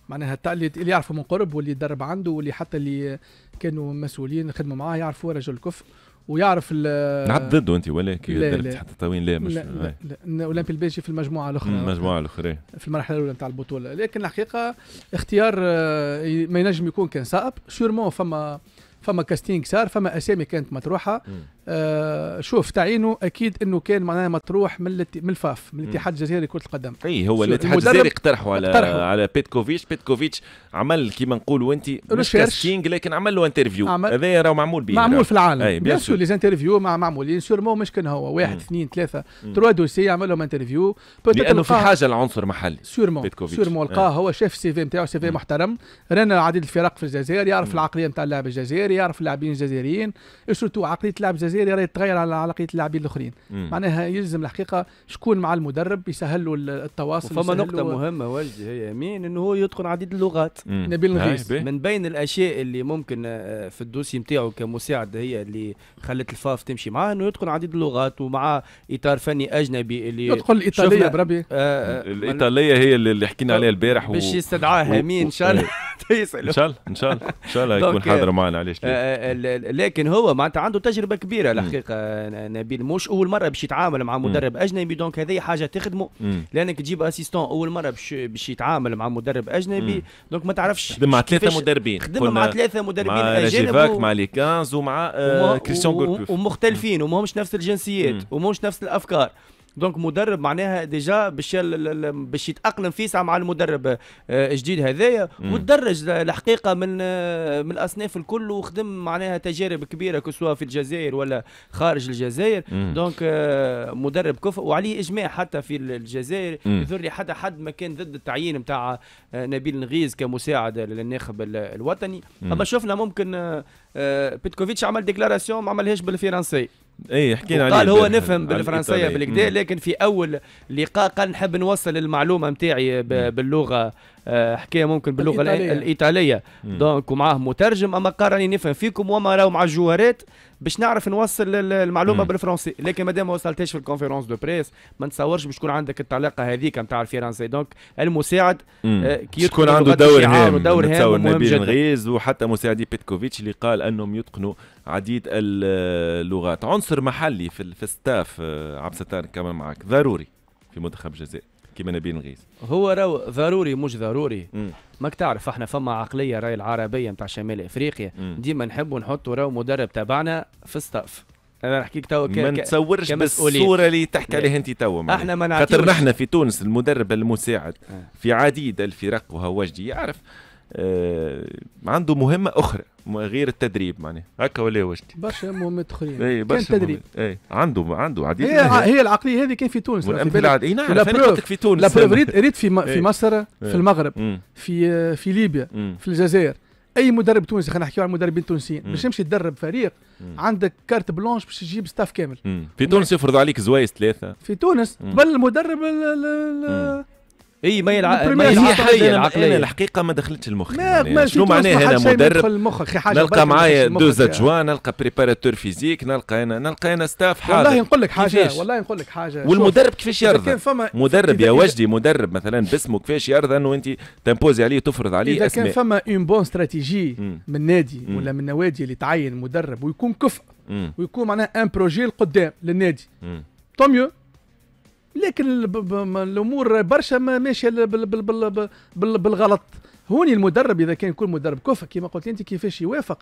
معناها اللي يعرفوا من قرب واللي درب عنده واللي حتى اللي كانوا مسؤولين خدموا معاه يعرفوا رجل كفء ويعرف نعد ضده انت ولا كي دربت حتى توين لا مش لا, لا, لا. اولمبي البلجي في المجموعه الاخرى المجموعه الاخرى في المرحله الاولى نتاع البطوله لكن الحقيقه اختيار آه، ما ينجم يكون كان صعب سيرمون فما فما كاستينغ صار فما اسامي كانت مطروحه آه، شوف تعيينه اكيد انه كان معناها مطروح من من الفاف من الاتحاد الجزائري لكره القدم اي هو الاتحاد الجزائري اقترحوا على اقترحه. على بيتكوفيتش بيتكوفيتش عمل كيما نقولوا انت مش كاستينغ لكن عمل له انترفيو هذا راه معمول به معمول في العالم اي بيان سور ليزانترفيو انترفيو مع معمولين يعني سورمون مش كان هو واحد اثنين ثلاثه تروا دوسي عمل لهم انترفيو لانه في حاجه لعنصر محلي سورمون سورمون لقاه هو شاف السي في نتاعو سي في محترم رانا عديد الفرق في الجزائر يعرف العقليه نتاع اللاعب الجزائري يعرف اللاعبين الجزائريين سورتو عقليه اللاعب الجزائري الجزائري راه يتغير على علاقه اللاعبين الاخرين معناها يلزم الحقيقه شكون مع المدرب يسهل له التواصل فما نقطه و... مهمه وجدي هي مين انه هو يتقن عديد اللغات نبيل نغيس من بين الاشياء اللي ممكن آه، في الدوسي نتاعو كمساعد هي اللي خلت الفاف تمشي معاه انه يتقن عديد اللغات ومع اطار فني اجنبي اللي يتقن الايطاليه بربي آه, آه، الايطاليه هي اللي حكينا عليها البارح باش يستدعاها مين ان شاء الله إيه. ان شاء الله ان شاء الله ان شاء الله يكون حاضر معنا علاش آه، لكن هو معناتها عنده تجربه كبيره كبيره الحقيقه نبيل مش اول مره باش يتعامل مع مدرب اجنبي دونك هذه حاجه تخدمه لانك تجيب اسيستون اول مره باش يتعامل مع مدرب اجنبي دونك ما تعرفش خدم مع ثلاثه مدربين خدم مع ثلاثه مدربين اجانب مع و... مع لي كانز ومع آه، كريستيان غوركوف ومختلفين وماهمش نفس الجنسيات وماهمش نفس الافكار دونك مدرب معناها ديجا باش باش يتاقلم فيسع مع المدرب الجديد آه، هذايا وتدرج آه، الحقيقه من آه، من الاصناف الكل وخدم معناها تجارب كبيره كسوا في الجزائر ولا خارج الجزائر دونك مدرب كفء وعليه اجماع حتى في الجزائر يذر لي حتى حد ما كان ضد التعيين نتاع نبيل نغيز كمساعد للناخب الوطني اما شفنا ممكن بيتكوفيتش عمل ديكلاراسيون ما عملهاش بالفرنسي اي حكينا عليه قال هو نفهم بالفرنسيه بالكدا لكن في اول لقاء قال نحب نوصل المعلومه نتاعي باللغه آه، حكايه ممكن باللغه الايطاليه, الإيطالية. دونك ومعاه مترجم اما قارني نفهم فيكم وما راهو مع الجوهرات باش نعرف نوصل المعلومه مم. بالفرنسي لكن مادام ما وصلتش في الكونفيرونس دو بريس ما نتصورش باش تكون عندك الطلاقه هذيك نتاع الفرنسي دونك المساعد آه، كي يكون عنده دور هام دور هام نبيل غيز وحتى مساعدي بيتكوفيتش اللي قال انهم يتقنوا عديد اللغات عنصر محلي في, في الستاف آه، عبد الستار كمان معك ضروري في منتخب الجزائر كيما نبيل نغيس هو راهو ضروري مش ضروري ماك تعرف احنا فما عقليه راهي العربيه نتاع شمال افريقيا ديما نحبوا نحطوا راهو مدرب تبعنا في الستاف انا نحكيك تو ما نتصورش بالصوره اللي تحكي إيه. عليها انت تو احنا ما نعرفش خاطر نحن في تونس المدرب المساعد آه. في عديد الفرق وهو وجدي يعرف آه عنده مهمه اخرى غير التدريب معناها هكا ولا وجدي برشا مهمات اخرين اي برشا كان تدريب اي عنده عنده عديد هي, إيه، إيه. هي العقليه هذه كان في تونس والامثله اي نعم في تونس لا ريت ريت في في إيه. مصر في المغرب في في ليبيا في الجزائر اي مدرب تونسي خلينا نحكيو على المدربين التونسيين باش يمشي تدرب فريق مم. عندك كارت بلونش باش تجيب ستاف كامل مم. في تونس يفرض عليك زوايز ثلاثه في تونس قبل المدرب اي ما يلعب ما هي حيه العقليه أنا الحقيقه إيه، ما دخلتش المخ ما يعني ما شنو معناها انا مدرب نلقى معايا دو زادجوان نلقى بريباراتور فيزيك نلقى انا نلقى انا ستاف حاضر والله نقول لك حاجه كيفاش. والله نقول لك حاجه والمدرب كيفاش يرضى مدرب يا وجدي مدرب مثلا باسمه كيفاش يرضى انه انت تمبوزي عليه تفرض عليه اذا أسماء. كان فما اون بون استراتيجي من نادي ولا من نوادي اللي تعين مدرب ويكون كفء ويكون معناها ان بروجي لقدام للنادي تو ميو لكن الامور برشا ماشيه بالغلط هوني المدرب اذا كان كل مدرب كفء كما قلت انت كيفاش يوافق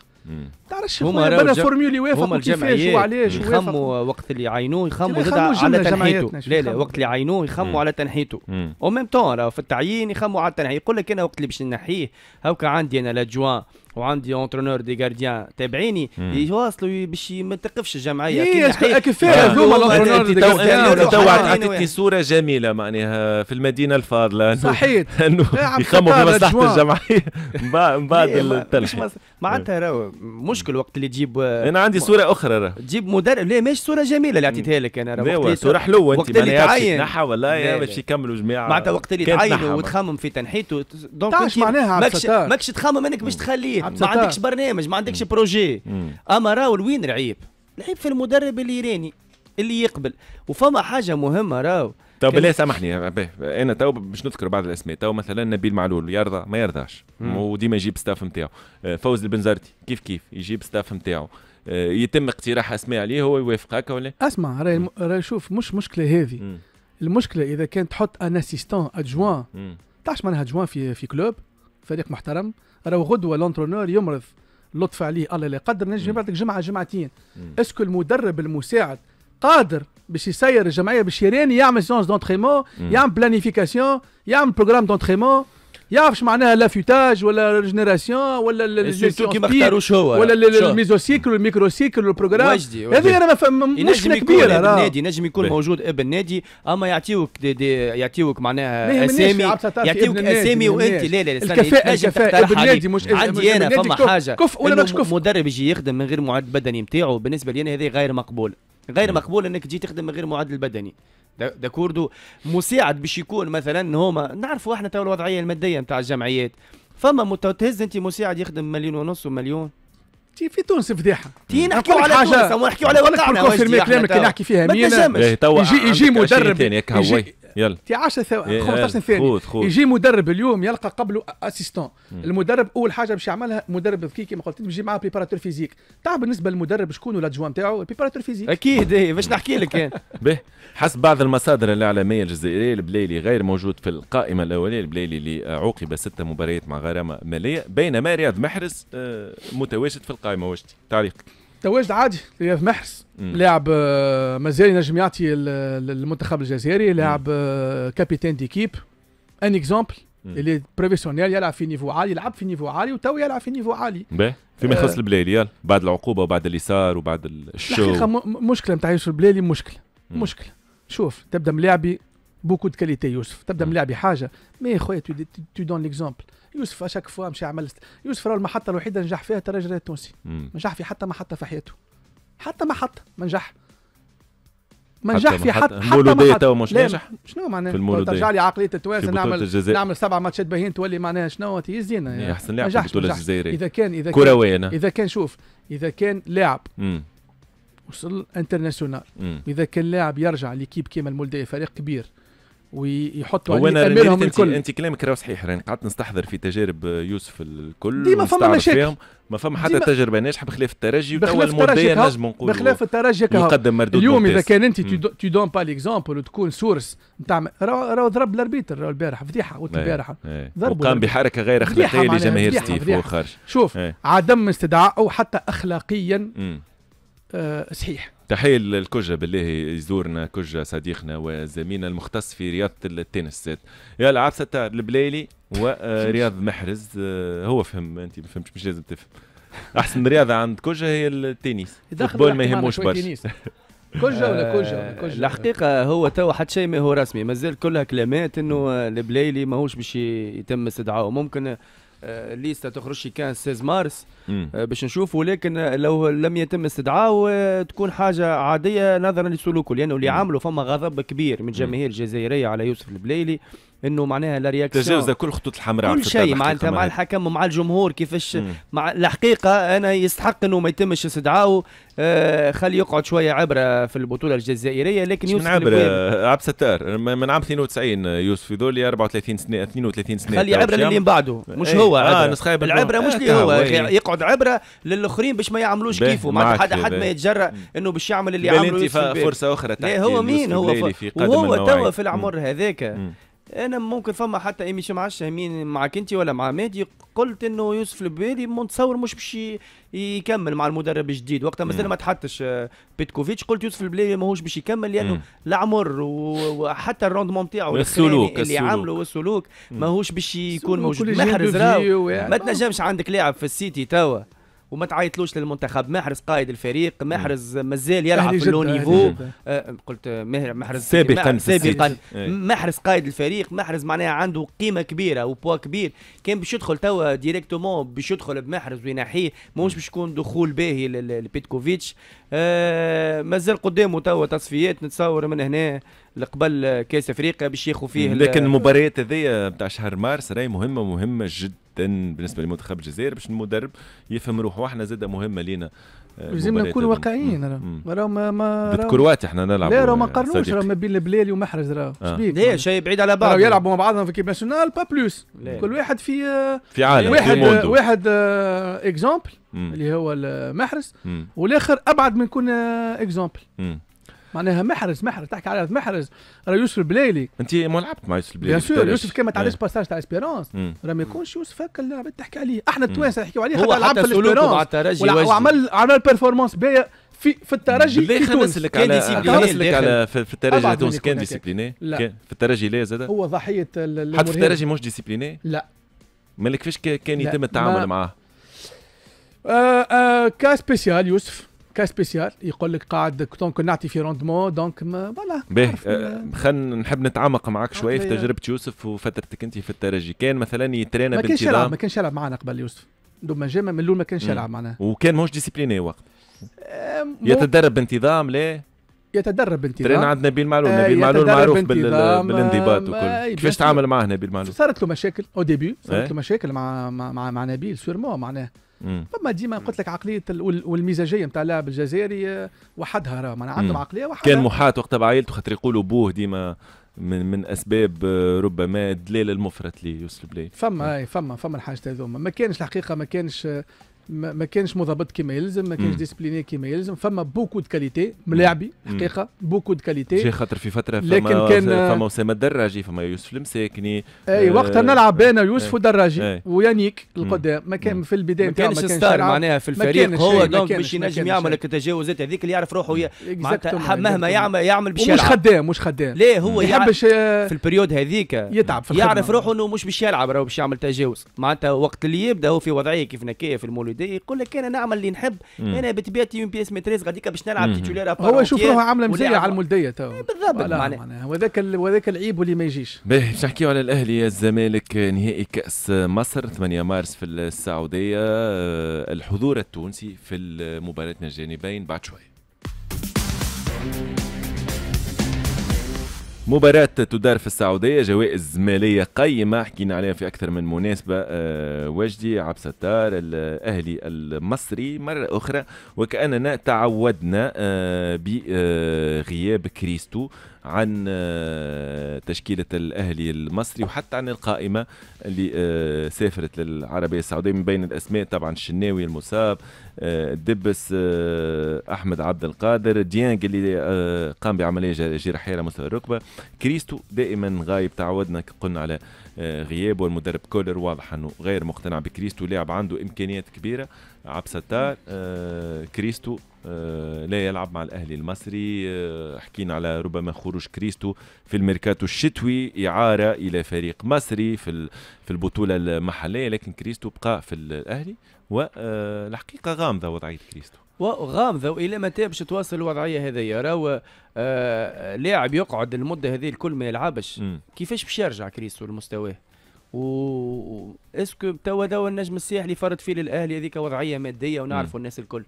تعرفش هما بلا فورميول يوافق كيفاش وعلاش يخموا وقت اللي يعينوه يخموا زاد على تنحيته لا لا وقت اللي يعينوه يخموا على تنحيته او ميم طون في التعيين يخموا على التنحيه يقول لك انا وقت اللي باش ننحيه هاكا عندي انا لاجوان وعندي اونترونور دي غارديان تابعيني يواصلوا باش ما توقفش الجمعيه إيه، كي كفايه هذوما آه. الاونترونور دي تو عطيتني صوره جميله معناها في المدينه الفاضله صحيت انه يخموا في مصلحه الجمعيه من بعد إيه، التلفي معناتها إيه. راهو مشكل وقت اللي تجيب انا عندي صوره اخرى تجيب مدرب لا ماشي صوره جميله اللي عطيتها لك انا راهو صوره حلوه انت وقت اللي تعين ولا باش يكملوا جماعه معناتها وقت اللي تعين وتخمم في تنحيته دونك معناها ماكش تخمم انك باش تخليه ما عندكش برنامج ما عندكش بروجي اما راهو وين العيب العيب في المدرب الايراني اللي يقبل وفما حاجه مهمه راهو تو بالله سامحني انا تو باش نذكر بعض الاسماء تو مثلا نبيل معلول يرضى ما يرضاش وديما يجيب ستاف نتاعو آه، فوز البنزرتي كيف كيف يجيب ستاف نتاعو آه، يتم اقتراح اسماء عليه هو يوافق هكا ولا اسمع راي راي شوف مش مشكله هذه المشكله اذا كان تحط ان اسيستون ادجوان تعرفش معناها ادجوان في في كلوب فريق محترم راهو غدوه لونترونور يمرض لطف عليه الله لا يقدر نجم يبعثك جمعه جمعتين اسكو المدرب المساعد قادر باش يسير الجمعيه باش يراني يعمل سيونس دونتريمون يعمل بلانيفيكاسيون يعمل بروجرام دونتريمون يعرفش معناها فيتاج ولا ريجينيراسيون ولا سيرتو كيما اختاروش هو ولا الميزوسيكل سيكل والبروجرام هذه انا مشكله كبيره ابن نادي نجم يكون موجود ابن نادي اما يعطيوك يعطيوك معناها اسامي يعطيوك اسامي وانت لا لا الكفاءه الكفاءه ابن نادي مش عندي انا فما حاجه كف ولا ماكش كف مدرب يجي يخدم من غير معد بدني نتاعو بالنسبه لي انا هذا غير مقبول غير مقبول انك تجي تخدم من غير معدل بدني داكوردو مساعد باش يكون مثلا هما نعرفوا احنا تو الوضعيه الماديه نتاع الجمعيات فما تهز انت مساعد يخدم مليون ونص ومليون تي في تونس فضيحه تي نحكيو على تونس نحكي نحكيو على وقتنا كلامك اللي نحكي فيها مين إيه، يجي يجي مدرب يجي, يلا تي 10 ثواني 15 ثانيه خود خود. يجي مدرب اليوم يلقى قبله اسيستون المدرب اول حاجه باش يعملها مدرب ذكي كيما قلت باش يجي معاه بريباراتور فيزيك تاع بالنسبه للمدرب شكون الادجوان تاعو بريباراتور فيزيك اكيد إيه، باش نحكي لك انا إيه. به حسب بعض المصادر الاعلاميه الجزائريه البليلي غير موجود في القائمه الاوليه البليلي اللي عوقب ست مباريات مع غرامه ماليه بينما رياض محرز آه، متواجد في القائمه واش تعليقك تواجد عادي رياض محرز لاعب آه، مازال ينجم يعطي المنتخب الجزائري لاعب آه، كابيتان ديكيب ان اكزومبل اللي بروفيسيونيل يلعب في نيفو عالي يلعب في نيفو عالي وتو يلعب في نيفو عالي باهي فيما يخص آه البلالي بعد العقوبه وبعد اللي صار وبعد الشو الحقيقه مشكله نتاع يوسف البلالي مشكله مم. مشكله شوف تبدا ملاعبي بوكو دو كاليتي يوسف تبدا ملاعبي حاجه مي خويا تو دون ليكزومبل يوسف اشك فوا مشى عمل يوسف راه المحطه الوحيده نجح فيها التراجي التونسي نجح في حتى محطه في حياته حتى محطه ما نجح ما نجح في حتى حتى تو مش ناجح شنو معناها ترجع لي عقليه التوازن نعمل الجزائر. نعمل سبع ماتشات باهين تولي معناها شنو إيه زينه يعني احسن لاعب في البطوله الجزائريه اذا كان اذا كروية كان اذا كان شوف اذا كان لاعب وصل انترناسيونال اذا كان لاعب يرجع ليكيب كيما المولديه فريق كبير ويحطوا هو انا الكل انت كلامك راه صحيح راني قعدت نستحضر في تجارب يوسف الكل ديما فما مشاكل ما فما حتى تجربه ناجحه بخلاف الترجي وتوا المودية نجم نقول بخلاف الترجي يقدم مردود اليوم اذا كان انت تي دون با ليكزومبل وتكون سورس نتاع راه ضرب الاربيتر البارحه فضيحه قلت إيه، البارحه إيه. ضرب وقام بحركه غير اخلاقيه لجماهير ستيف هو خارج شوف إيه. عدم استدعاء او حتى اخلاقيا آه، صحيح تحية للكجة بالله يزورنا كجة صديقنا وزميلنا المختص في رياضة التنس يلا عاد ستار البلايلي ورياض آه، محرز آه، هو فهم انت ما فهمتش مش لازم تفهم احسن رياضة عند كجة هي التنس الفوتبول ما يهموش برشا كوجا ولا كجة ولا الحقيقة هو توا حتى شيء ما هو رسمي مازال كلها كلامات انه البلايلي ماهوش باش يتم استدعائه ممكن آه، ليستا تخرج شي كان 16 مارس آه، باش نشوف ولكن لو لم يتم استدعاؤه آه، تكون حاجه عاديه نظرا لسلوكه لانه اللي عامله فما غضب كبير من الجماهير الجزائريه على يوسف البلايلي انه معناها لا رياكسيون تجاوز كل الخطوط الحمراء كل شيء معناتها مع الحكم ومع الجمهور كيفاش مع الحقيقه انا يستحق انه ما يتمش استدعائه آه خلي يقعد شويه عبره في البطوله الجزائريه لكن يوسف من عبره عبد ستار من عام 92 يوسف ذولي 34 سنه 32 سنه خلي عبره للي بعده مش ايه هو آه، عبره آه العبره مش آه، اللي هو يقعد عبره للاخرين باش ما يعملوش كيفه معناتها حد حد ما يتجرأ انه باش يعمل اللي عمله فرصه اخرى هو مين هو هو توا في العمر هذاك انا ممكن فما حتى ايمي معش مين معك انت ولا مع مهدي قلت انه يوسف البيدي متصور مش باش يكمل مع المدرب الجديد وقتها مازال ما تحطش آه، بيتكوفيتش قلت يوسف البيدي ماهوش باش يكمل لانه العمر وحتى الروندمون نتاعو السلوك اللي عامله والسلوك ماهوش باش يكون موجود محرز راهو ما تنجمش عندك لاعب في السيتي توا وما تعيطلوش للمنتخب محرز قائد الفريق محرز مازال يلعب يعني في لو نيفو يعني آه، آه، قلت محرز سابقا سابقا إيه. محرز قائد الفريق محرز معناها عنده قيمه كبيره وبوا كبير كان باش يدخل توا ديريكتومون باش يدخل بمحرز وينحيه ماهوش باش يكون دخول باهي لبيتكوفيتش آه، مازال قدامه توا تصفيات نتصور من هنا لقبل كاس افريقيا باش ياخذ فيه لكن المباريات هذيا بتاع شهر مارس راهي مهمه مهمه جدا جدا بالنسبه لمنتخب الجزائر باش المدرب يفهم روحه احنا زاد مهمه لينا آه، لازمنا نكون واقعيين راهو ما ما بالكروات احنا نلعبوا لا راهو ما قارنوش راهو ما بين البلالي ومحرز راهو آه. لا شيء بعيد على بعض راهو يلعبوا مع بعضهم في كيب ناسيونال با بلوس كل واحد في آه، في عالم واحد في موندو. واحد اكزومبل اللي هو المحرز والاخر ابعد من كون اكزومبل معناها محرز محرز تحكي على محرز راه يوسف البليلي انت ما لعبت مع يوسف البليلي بيان سور يوسف كان ما تعداش باساج إيه. تاع اسبيرونس راه ما يكونش يوسف هكا اللي تحكي عليه احنا التوانسه نحكيو عليه خاطر لعب في الاسبيرونس وعمل عمل بيرفورمانس باهيه في في الترجي في تونس كان ديسيبليني على في الترجي تونس كان ديسيبليني في الترجي لا زاد هو ضحيه حتى في الترجي مش ديسيبليني لا مالك كيفاش كان يتم التعامل معاه آه، آه، كا سبيسيال يوسف كا سبيسيال يقول لك قاعد دونك نعطي في روندمون دونك فوالا باهي خلينا نحب نتعمق معك ah, شويه في تجربه يوسف وفترتك انت في الترجي كان مثلا يترينا بانتظام ما كانش يلعب معنا قبل يوسف دوما جا من الاول ما كانش يلعب معنا وكان موش ديسيبليني وقت يتدرب بانتظام ليه يتدرب بانتظام ترينا عند نبيل معلول آه، نبيل معلول معروف بالانضباط آه، وكل آه، كيفاش تعامل معاه نبيل معلول صارت له مشاكل او ديبي صارت إيه؟ له مشاكل مع مع مع, مع نبيل سورمون معناه فما ديما قلت لك عقليه والمزاجيه نتاع اللاعب الجزائري وحدها راه ما عندهم عقليه وحدها كان محاط وقتها بعائلته خاطر يقولوا بوه ديما من من اسباب آه، ربما الدلال المفرط ليوسف البلاي لي فما فما فما الحاجات هذوما ما كانش الحقيقه ما كانش آه، ما كانش مضابط كما يلزم ما كانش ديسبليني كما يلزم فما بوكو دو كاليتي ملاعبي حقيقه بوكو دو كاليتي جي خاطر في فتره فما لكن كان فما اسامه الدراجي فما يوسف المساكني اي آه، وقتها نلعب آه، انا ويوسف آه، والدراجي ويانيك القدام ما كان في البدايه ما كانش ستار معناها في الفريق هو دونك باش ينجم يعمل التجاوزات هذيك اللي يعرف روحه معناتها مهما يعمل يعمل باش مش خدام مش خدام لا هو يحب في البريود هذيك يتعب في يعرف روحه انه مش باش يلعب راهو باش يعمل تجاوز معناتها وقت اللي يبدا هو في وضعيه كيف في المولود هذايا يقول لك انا نعمل اللي نحب مم. انا بطبيعتي يوم بي اس ماتريز غاديك باش نلعب تيتولير هو شوف روحه عامله مزيه على الملديه تو إيه، بالضبط معناها وذاك وذاك العيب واللي ما يجيش باهي باش نحكيو على الاهلي الزمالك نهائي كاس مصر 8 مارس في السعوديه آه، الحضور التونسي في المباراه من الجانبين بعد شويه مباراة تدار في السعودية جوائز مالية قيمة حكينا عليها في أكثر من مناسبة آه، وجدي عبد ستار الأهلي المصري مرة أخرى وكأننا تعودنا آه، بغياب كريستو عن آه، تشكيلة الأهلي المصري وحتى عن القائمة اللي آه، سافرت للعربية السعودية من بين الأسماء طبعا الشناوي المصاب آه، الدبس أحمد عبد القادر ديانج اللي قام بعملية جراحية على مستوى الركبة كريستو دائما غايب تعودنا قلنا على غيابه والمدرب كولر واضح أنه غير مقتنع بكريستو لاعب عنده إمكانيات كبيرة عبد ستار كريستو آه، لا يلعب مع الاهلي المصري آه، حكينا على ربما خروج كريستو في الميركاتو الشتوي اعاره الى فريق مصري في في البطوله المحليه لكن كريستو بقى في الاهلي والحقيقه آه، غامضه وضعيه كريستو وغامضه والى متى باش تواصل الوضعيه هذه راهو لاعب يقعد المده هذه الكل ما يلعبش كيفاش باش يرجع كريستو لمستواه و اسكو توا النجم النجم اللي فرد فيه للاهلي هذيك وضعيه ماديه ونعرفوا الناس الكل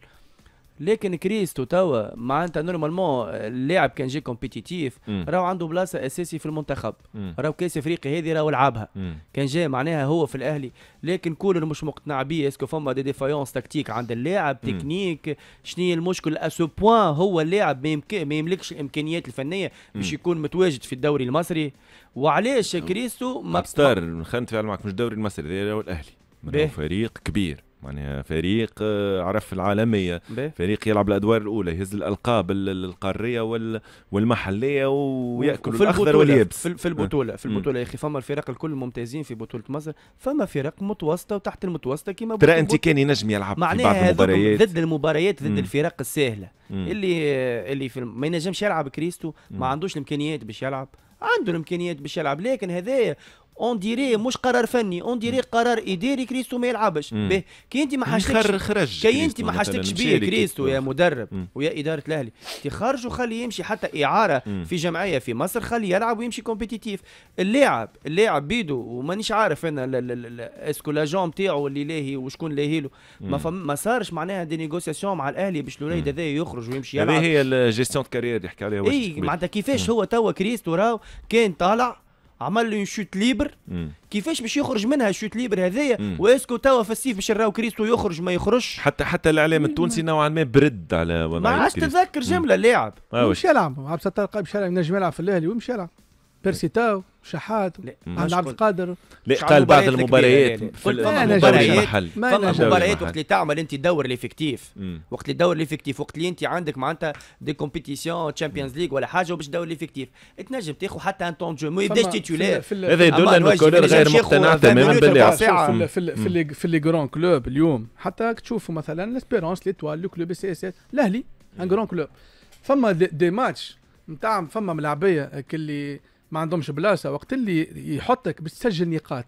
لكن كريستو توا معناتها نورمالمون اللاعب كان جي كومبيتيتيف راهو عنده بلاصه اساسي في المنتخب راهو كاس افريقيا هذه راهو لعبها كان جاي معناها هو في الاهلي لكن كولر مش مقتنع بيه اسكو فما دي ديفايونس تكتيك عند اللاعب تكنيك شنو هي المشكل اسو بوان هو اللاعب ما يملكش الامكانيات الفنيه باش يكون متواجد في الدوري المصري وعلاش كريستو ما ستار خلينا نتفاعل معك مش الدوري المصري الاهلي فريق كبير معناها فريق آه، عرف العالميه بيه. فريق يلعب الادوار الاولى يهز الالقاب القاريه والمحليه وياكل في الاخضر واليابس في البطوله في البطوله يا اخي فما الفرق الكل ممتازين في بطوله مصر فما فرق متوسطه وتحت المتوسطه كما ترى انت كان ينجم يلعب في بعض المباريات ضد المباريات ضد الفرق السهله اللي اللي في ما ينجمش يلعب كريستو ما عندوش الامكانيات باش يلعب عنده الامكانيات باش يلعب لكن هذايا اون ديري مش قرار فني اون ديري قرار اداري كريستو ما يلعبش به كي انت ما حاشتكش كي انت ما حاشتكش بيه كريستو يا مدرب مم. ويا اداره الاهلي خرج وخلي يمشي حتى اعاره مم. في جمعيه في مصر خليه يلعب ويمشي كومبيتيتيف اللاعب اللاعب بيدو ومانيش عارف انا اسكو لاجون نتاعو اللي لاهي وشكون لاهي له ما ما صارش معناها دي نيغوسياسيون مع الاهلي باش الوليد هذا يخرج ويمشي يلعب هذه هي الجيستيون كارير اللي حكى عليها اي معناتها كيفاش هو توا كريستو راهو كان طالع عمل له شوت ليبر كيفاش باش يخرج منها الشوت ليبر هذايا واسكو توا في السيف باش نراو كريستو يخرج ما يخرجش حتى حتى الاعلام التونسي نوعا ما برد على ما عادش تذكر جمله اللاعب آه، مش يلعب عبد الستار قال قايب يلعب نجم يلعب في الاهلي ومش يلعب بيرسي تاو شحات عند عبد القادر لا قال بعض المباريات في المحل يعني. ما مباريات وقت اللي تعمل انت دور ليفيكتيف وقت اللي دور ليفيكتيف وقت اللي انت عندك معناتها دي كومبيتيسيون تشامبيونز ليغ ولا حاجه وباش دور ليفيكتيف تنجم تاخذ حتى ان تون جو ما يبداش تيتولير هذا يدل ان كولر غير مقتنع تماما باللي في في في لي جران كلوب اليوم حتى تشوفوا مثلا لاسبيرونس ليتوال لو كلوب سي اس اس الاهلي ان جران كلوب فما دي ماتش نتاع فما ملاعبيه كلي ما عندهمش بلاصه وقت اللي يحطك باش تسجل نقاط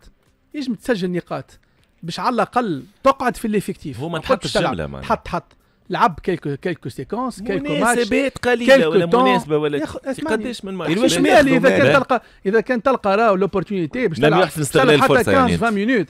يجم تسجل نقاط باش على الاقل تقعد في هو ما تحطش جمله معناها حط حط لعب كيلكو كيلكو سيكونس كيلكو ماتش مناسبات قليله ولا مناسبه ولا قداش من ماتش واش مالي اذا كان تلقى اذا كان تلقى راه لوبورتونيتي باش تلعب لم يحسن استغلال الفرصه يعني 20 مينوت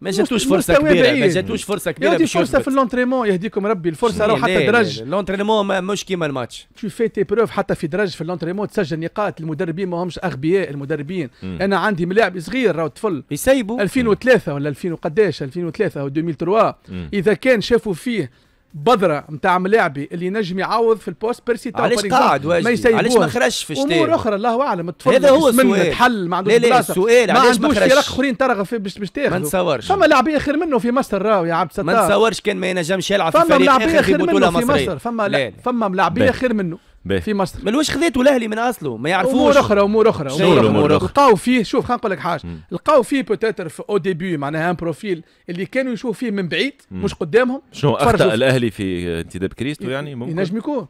ما جاتوش فرصه كبيره ما جاتوش فرصه كبيره يهدي فرصه في اللونتريمون يهديكم ربي الفرصه راهو حتى درج اللونتريمون مش كيما الماتش تو في تي بروف حتى في درج في اللونتريمون تسجل نقاط المدربين ما همش اغبياء المدربين مم. انا عندي ملاعب صغير راهو طفل يسيبوا 2003 مم. ولا 2000 وقداش 2003 او 2003 اذا كان شافوا فيه بذره نتاع ملاعبي اللي نجم يعوض في البوست بيرسي تاو علاش قاعد واجد علاش ما خرجش في الشتاء امور اخرى الله اعلم تفضل هذا هو السؤال تحل ما عندوش لا لا السؤال علاش ما خرجش فرق اخرين ترغب في باش باش تاخذ ما نتصورش فما لاعبين اخر منه في مصر راهو يا عبد الستار ما نتصورش كان ما ينجمش يلعب في فريق اخر في بطوله مصريه فما لاعبين اخر منه في مصر فما فما لاعبين خير منه باهي في مصر ما لوش خذيته الاهلي من اصله ما يعرفوش امور اخرى امور اخرى امور اخرى لقاو فيه شوف خلينا نقول لك حاجه لقاو فيه بوتيتر في او ديبي معناها ان بروفيل اللي كانوا يشوفوا فيه من بعيد مم. مش قدامهم شنو اخطا الاهلي في انتداب كريستو يعني ممكن ينجم يكون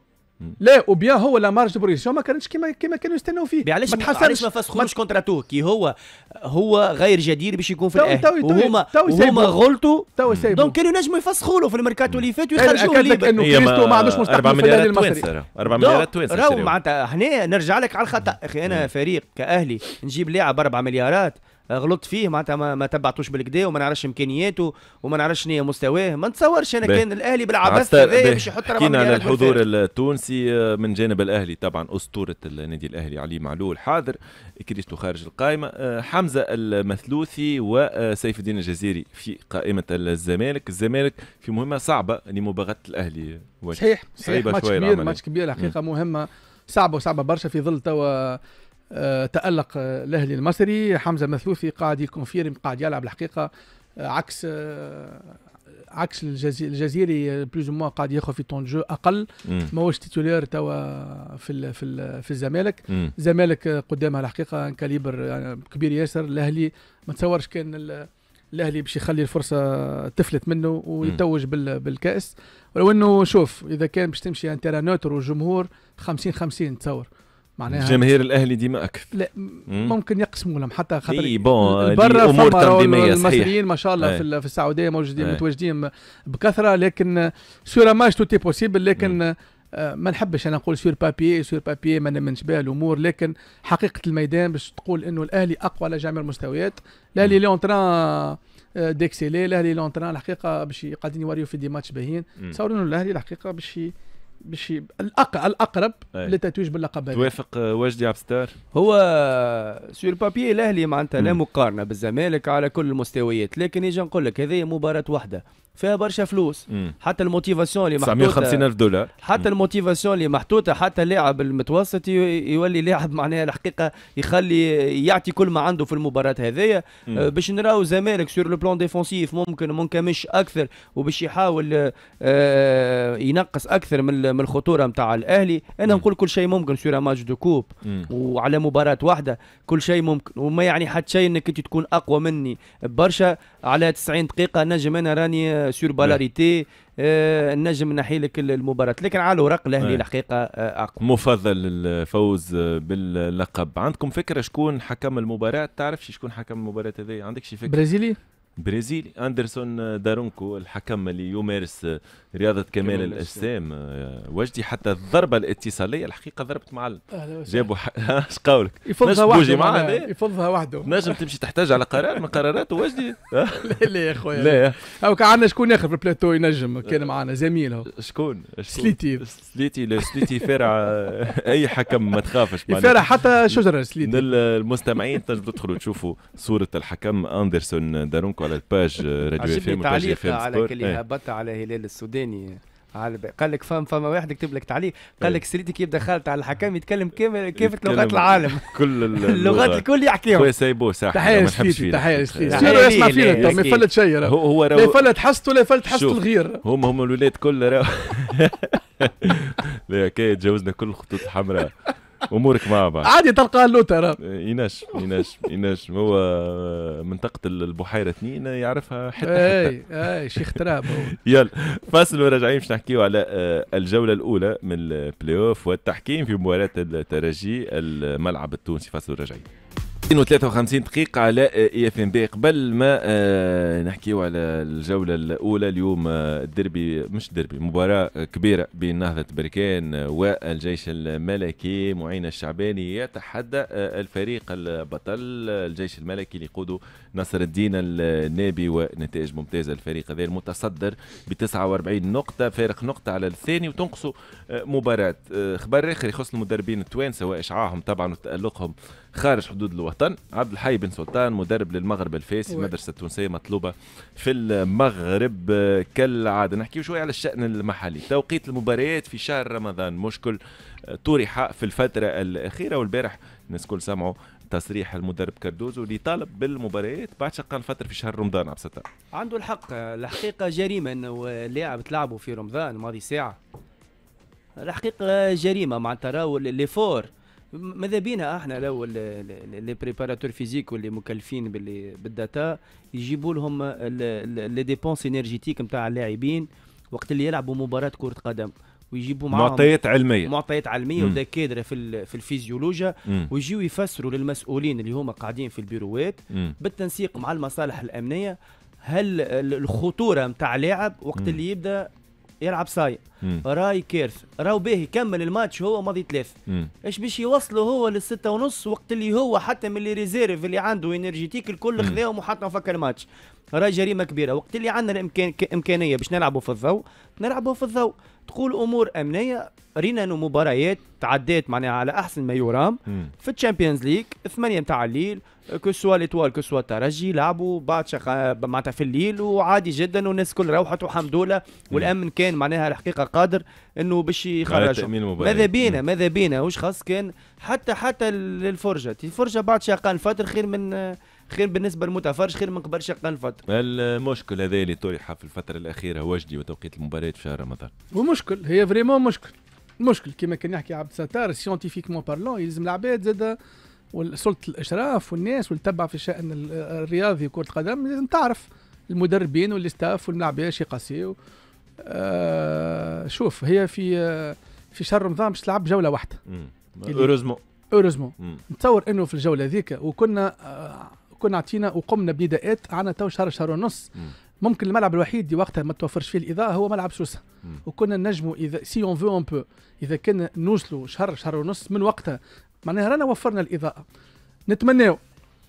لا او بيان هو لا مارج بريسيون ما كانتش كيما كيما كانوا يستناو فيه علاش ما علاش ما فسخوش كونتراتو كي هو هو غير جدير باش يكون في الاهلي وهما وهما غلطوا دونك كانوا ينجموا يفسخوا له في الميركاتو اللي فات ويخرجوه ليه انه كريستو ما عندوش مستقبل في الاهلي المصري 4 مليارات توانسه راهو معناتها هنا نرجع لك على الخطا اخي انا فريق كاهلي نجيب لاعب 4 مليارات غلطت فيه معناتها ما, ما تبعتوش بالكدا وما نعرفش امكانياته وما نعرفش شنو مستواه ما نتصورش انا كان الاهلي بالعبث هذا باش يحط حكينا على الحضور التونسي آه، من جانب الاهلي طبعا اسطوره النادي الاهلي علي معلول حاضر كريستو خارج القائمه آه، حمزه المثلوثي وسيف آه، الدين الجزيري في قائمه الزمالك الزمالك في مهمه صعبه لمباغته الاهلي صحيح صعيبه شويه ماتش كبير ماتش كبير الحقيقه مهمه صعبه وصعبه برشا في ظل توا آه، تألق آه، الأهلي المصري حمزة مثلوثي قاعد يكونفيرم قاعد يلعب الحقيقة آه، عكس عكس الجزيري بلوز موا قاعد ياخذ في طون جو اقل ماهوش تيتولير توا في الـ في الـ في الزمالك الزمالك قدامها الحقيقه كاليبر يعني كبير ياسر الاهلي ما تصورش كان الاهلي باش يخلي الفرصه تفلت منه ويتوج بالكاس ولو انه شوف اذا كان باش تمشي ان تيرا نوتر والجمهور 50 50 تصور معناها جماهير الاهلي ديما اكثر لا ممكن يقسموا لهم حتى خاطر اي بون برا امور تنظيميه المصريين ما شاء الله في, في السعوديه موجودين أي. متواجدين بكثره لكن سور ماتش توتي بوسيبل لكن ما نحبش انا نقول سور بابي سور بابي ما نمنش بها الامور لكن حقيقه الميدان باش تقول انه الاهلي اقوى على جميع المستويات الاهلي لون تران ديكسيلي الاهلي لون تران الحقيقه باش قاعدين يوريو في دي ماتش باهيين تصوروا انه الاهلي الحقيقه باش باش الاقرب إيه. الاقرب للتتويج باللقب هذا توافق آه، واجدي عبد هو سور بابي الاهلي معناتها لا مقارنه بالزمالك على كل المستويات لكن نجي نقول لك هذه مباراه واحده فيها برشا فلوس مم. حتى الموتيفاسيون اللي محطوطه 950 الف دولار حتى الموتيفاسيون اللي محطوطه حتى اللاعب المتوسط يولي لاعب معناها الحقيقه يخلي يعطي كل ما عنده في المباراه هذيا آه، باش نراو زمالك سور لو بلون ديفونسيف ممكن منكمش اكثر وباش يحاول آه، ينقص اكثر من من الخطوره نتاع الاهلي انا نقول كل شيء ممكن سور ماتش دو كوب مم. وعلى مباراه واحده كل شيء ممكن وما يعني حتى شيء انك انت تكون اقوى مني برشا على 90 دقيقه نجم انا راني آه، سور بالاريتي النجم نحي لك المباراه لكن على الورق الاهلي الحقيقه اقوى مفضل الفوز باللقب عندكم فكره شكون حكم المباراه تعرف شكون حكم المباراه هذه عندك شي فكره برازيلي برازيلي اندرسون دارونكو الحكم اللي يمارس رياضه كمال الاجسام آه، وجدي حتى الضربه الاتصاليه الحقيقه ضربت معلم جابوا اش قولك يفضها وحده يفضها وحده نجم تمشي تحتاج على قرار من قرارات وجدي لا لا يا خويا لا او عندنا شكون اخر في البلاتو ينجم كان معنا زميل هو شكون سليتي سليتي سليتي فارع آه، اي حكم ما تخافش فارع حتى شجره سليتي للمستمعين تنجموا تدخلوا تشوفوا صوره الحكم اندرسون دارونكو على الباج آه، راديو اف ام على اللي هبط على هلال السوداني على قال لك فما فما واحد كتب لك تعليق قال لك إيه. سريتي كيف دخلت على الحكم يتكلم كامل كافة لغات العالم كل اللغات الكل يحكيهم خويا سايبو صح تحيه سيدي تحيه سيدي اسمع يسمع فينا ما يفلت شيء هو هو لا يفلت حصته لا يفلت حصته الغير هما هما الولاد كل راهو لا تجاوزنا كل الخطوط الحمراء امورك مع بعض عادي تلقى له ترى ينجم ينجم ينجم هو منطقه البحيره اثنين يعرفها حتى اي اي شيخ تراب يلا فاصل وراجعين باش نحكيو على آه، الجوله الاولى من البلاي اوف والتحكيم في مباراه الترجي الملعب التونسي فاصل وراجعين 53 دقيقة على اي اف ام بي قبل ما آه، نحكيو على الجولة الأولى اليوم آه، الدربي مش دربي مباراة كبيرة بين نهضة بركان والجيش الملكي معين الشعباني يتحدى آه، الفريق البطل الجيش الملكي اللي يقوده نصر الدين النابي ونتائج ممتازة الفريق هذا المتصدر ب 49 نقطة فارق نقطة على الثاني وتنقصوا مباراة خبر آخر يخص المدربين التوانسة وإشعاعهم طبعا وتألقهم خارج حدود الوطن عبد الحي بن سلطان مدرب للمغرب الفاسي المدرسة التونسية مطلوبة في المغرب كالعادة نحكي شوية على الشأن المحلي توقيت المباريات في شهر رمضان مشكل طرح في الفترة الأخيرة والبارح الناس كل سمعوا تصريح المدرب كاردوزو اللي طالب بالمباريات بعد شق فتره في شهر رمضان عبد عنده الحق الحقيقه جريمه انه اللاعب تلعبه في رمضان ماضي ساعه الحقيقه جريمه مع تراول لي فور ماذا بينا احنا لو لي بريباراتور فيزيك واللي مكلفين بالداتا يجيبوا لهم لي ديبونس انرجيتيك نتاع اللاعبين وقت اللي يلعبوا مباراه كره قدم ويجيبوا معاهم معطيات علميه معطيات علميه وذا كادره في في الفيزيولوجيا ويجيو يفسروا للمسؤولين اللي هما قاعدين في البيروات بالتنسيق مع المصالح الامنيه هل الخطوره نتاع لاعب وقت اللي يبدا يلعب سايق راي كارث راو باهي كمل الماتش هو ماضي ثلاث ايش باش يوصلوا هو للستة ونص وقت اللي هو حتى من اللي ريزيرف اللي عنده انرجيتيك الكل خذاهم وحطهم فك الماتش راي جريمه كبيره وقت اللي عندنا الامكانيه امكانيه باش نلعبوا في الضوء نلعبوا في الضوء تقول امور امنيه رينا انه مباريات تعدات معناها على احسن ما يرام في الشامبيونز ليج ثمانيه نتاع الليل كو سوا ليتوال كو سوا الترجي لعبوا بعد شخ... معناتها في الليل وعادي جدا والناس الكل روحت والحمد لله والامن كان معناها الحقيقه قادر انه باش يخرج ماذا بينا ماذا بينا واش خاص كان حتى حتى للفرجه الفرجه بعد شقان فتره خير من خير بالنسبه للمتفرج خير ما قبل يقطع الفتره المشكل هذا اللي طرح في الفتره الاخيره وجدي وتوقيت المباريات في شهر رمضان ومشكل هي فريمون مشكل المشكل كما كان يحكي عبد الستار سيونتيفيكمون بارلون يلزم العباد زاد وسلطه الاشراف والناس والتبع في الشان الرياضي كره القدم لازم تعرف المدربين والاستاف والملاعبيه اش يقاسيو آه، شوف هي في آه، في شهر رمضان باش تلعب جوله واحده اوروزمون اوروزمون نتصور انه في الجوله ذيك وكنا آه، كنا عطينا وقمنا بنداءات عنا تو شهر شهر ونص ممكن الملعب الوحيد اللي وقتها ما توفرش فيه الاضاءه هو ملعب سوسه وكنا نجموا اذا سي اون فو اون بو اذا كنا نوصلوا شهر شهر ونص من وقتها معناها رانا وفرنا الاضاءه نتمناو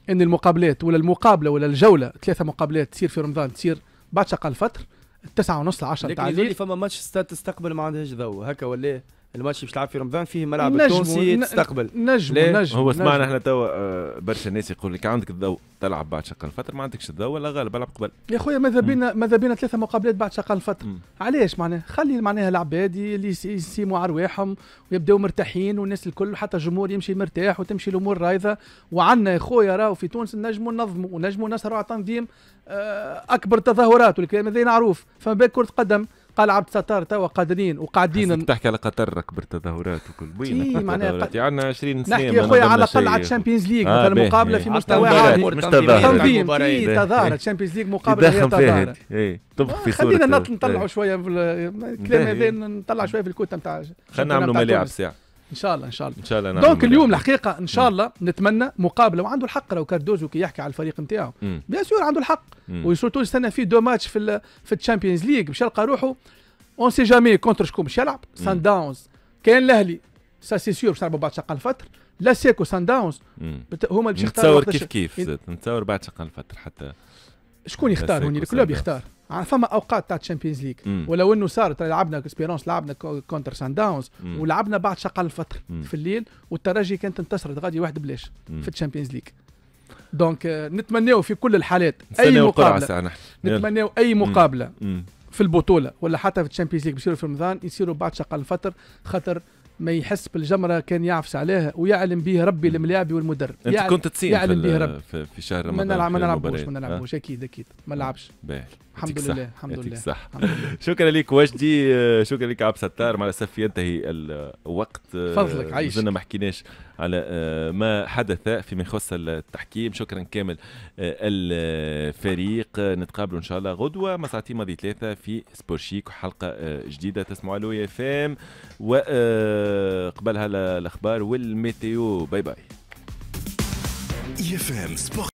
ان المقابلات ولا المقابله ولا الجوله ثلاثه مقابلات تصير في رمضان تصير بعد شقال الفتر التسعة ونص 10 تعليق فما ماتش تستقبل ما عندهاش ضوء هكا ولا إيه؟ الماتش اللي باش تلعب في رمضان فيه ملعب التونسي تستقبل نجم نجم هو سمعنا احنا توا آه، برشا ناس يقول لك عندك الضوء تلعب بعد شق الفطر ما عندكش الضوء ولا غالب العب قبل يا خويا ماذا بينا ماذا بينا ثلاثه مقابلات بعد شق الفطر علاش معناها خلي معناها العباد اللي يسيموا على رواحهم ويبداو مرتاحين والناس الكل حتى الجمهور يمشي مرتاح وتمشي الامور رايضه وعندنا يا خويا راهو في تونس نجموا ننظموا ونجموا نسهروا على تنظيم آه، اكبر تظاهرات والكلام هذا معروف فما بالك كره قدم قال عبد الستار توا قادرين وقاعدين تحكي على قطر راك تظاهرات وكل وين معناها عندنا 20 سنه نحكي يا خويا على قلعه الشامبيونز ليغ مثلا مقابله في مستوى عالي مش تظاهر تنظيم تظاهر الشامبيونز ليغ مقابله هي تظاهر إيه، طبخ في آه، خلينا نطلعوا إيه. شويه الكلام هذا نطلع شويه في الكوتا نتاع خلينا نعملوا ملاعب ساعه ان شاء الله ان شاء الله ان شاء الله نعم دونك اليوم الحقيقه ان شاء الله نتمنى مقابله وعنده الحق لو كاردوزو كي يحكي على الفريق نتاعو بيان سور عنده الحق وسورتو استنى فيه دو ماتش في في الشامبيونز ليغ باش يلقى روحه اون سي جامي كونتر شكون باش يلعب سان داونز كان الاهلي سا سي سيور باش يلعبوا بعد شق الفتر لا سيكو سان داونز هما باش يختاروا نتصور كيف كيف نتصور بعد شق الفتر حتى شكون يختار هوني الكلوب يختار فما اوقات تاع تشامبيونز ليغ ولو انه صارت لعبنا اكسبيرونس لعبنا كونتر سان داونز ولعبنا بعد شقال الفطر في الليل والترجي كانت انتصرت غادي واحد بلاش في الشامبيونز ليغ دونك نتمناو في كل الحالات اي مقابله نتمناو اي مقابله في البطوله ولا حتى في الشامبيونز ليغ بيصيروا في رمضان يصيروا بعد شقال الفطر خاطر ما يحس بالجمره كان يعفس عليها ويعلم به ربي الملاعب والمدرب انت يعلم كنت تسين يعلم به ربي في شهر رمضان ما نلعبوش ما نلعبوش اكيد اكيد ما نلعبش الحمد لله الحمد لله صح شكرا لك وجدي شكرا لك عبد الستار مع الاسف ينتهي الوقت فضلك آه، عايش ما حكيناش على آه، ما حدث فيما يخص التحكيم شكرا كامل آه، الفريق نتقابلوا ان شاء الله غدوه مساعتين ماضي ثلاثه في سبور شيك وحلقه جديده تسمعوا على اف ام وقبلها الاخبار والميتيو باي باي يا ام سبور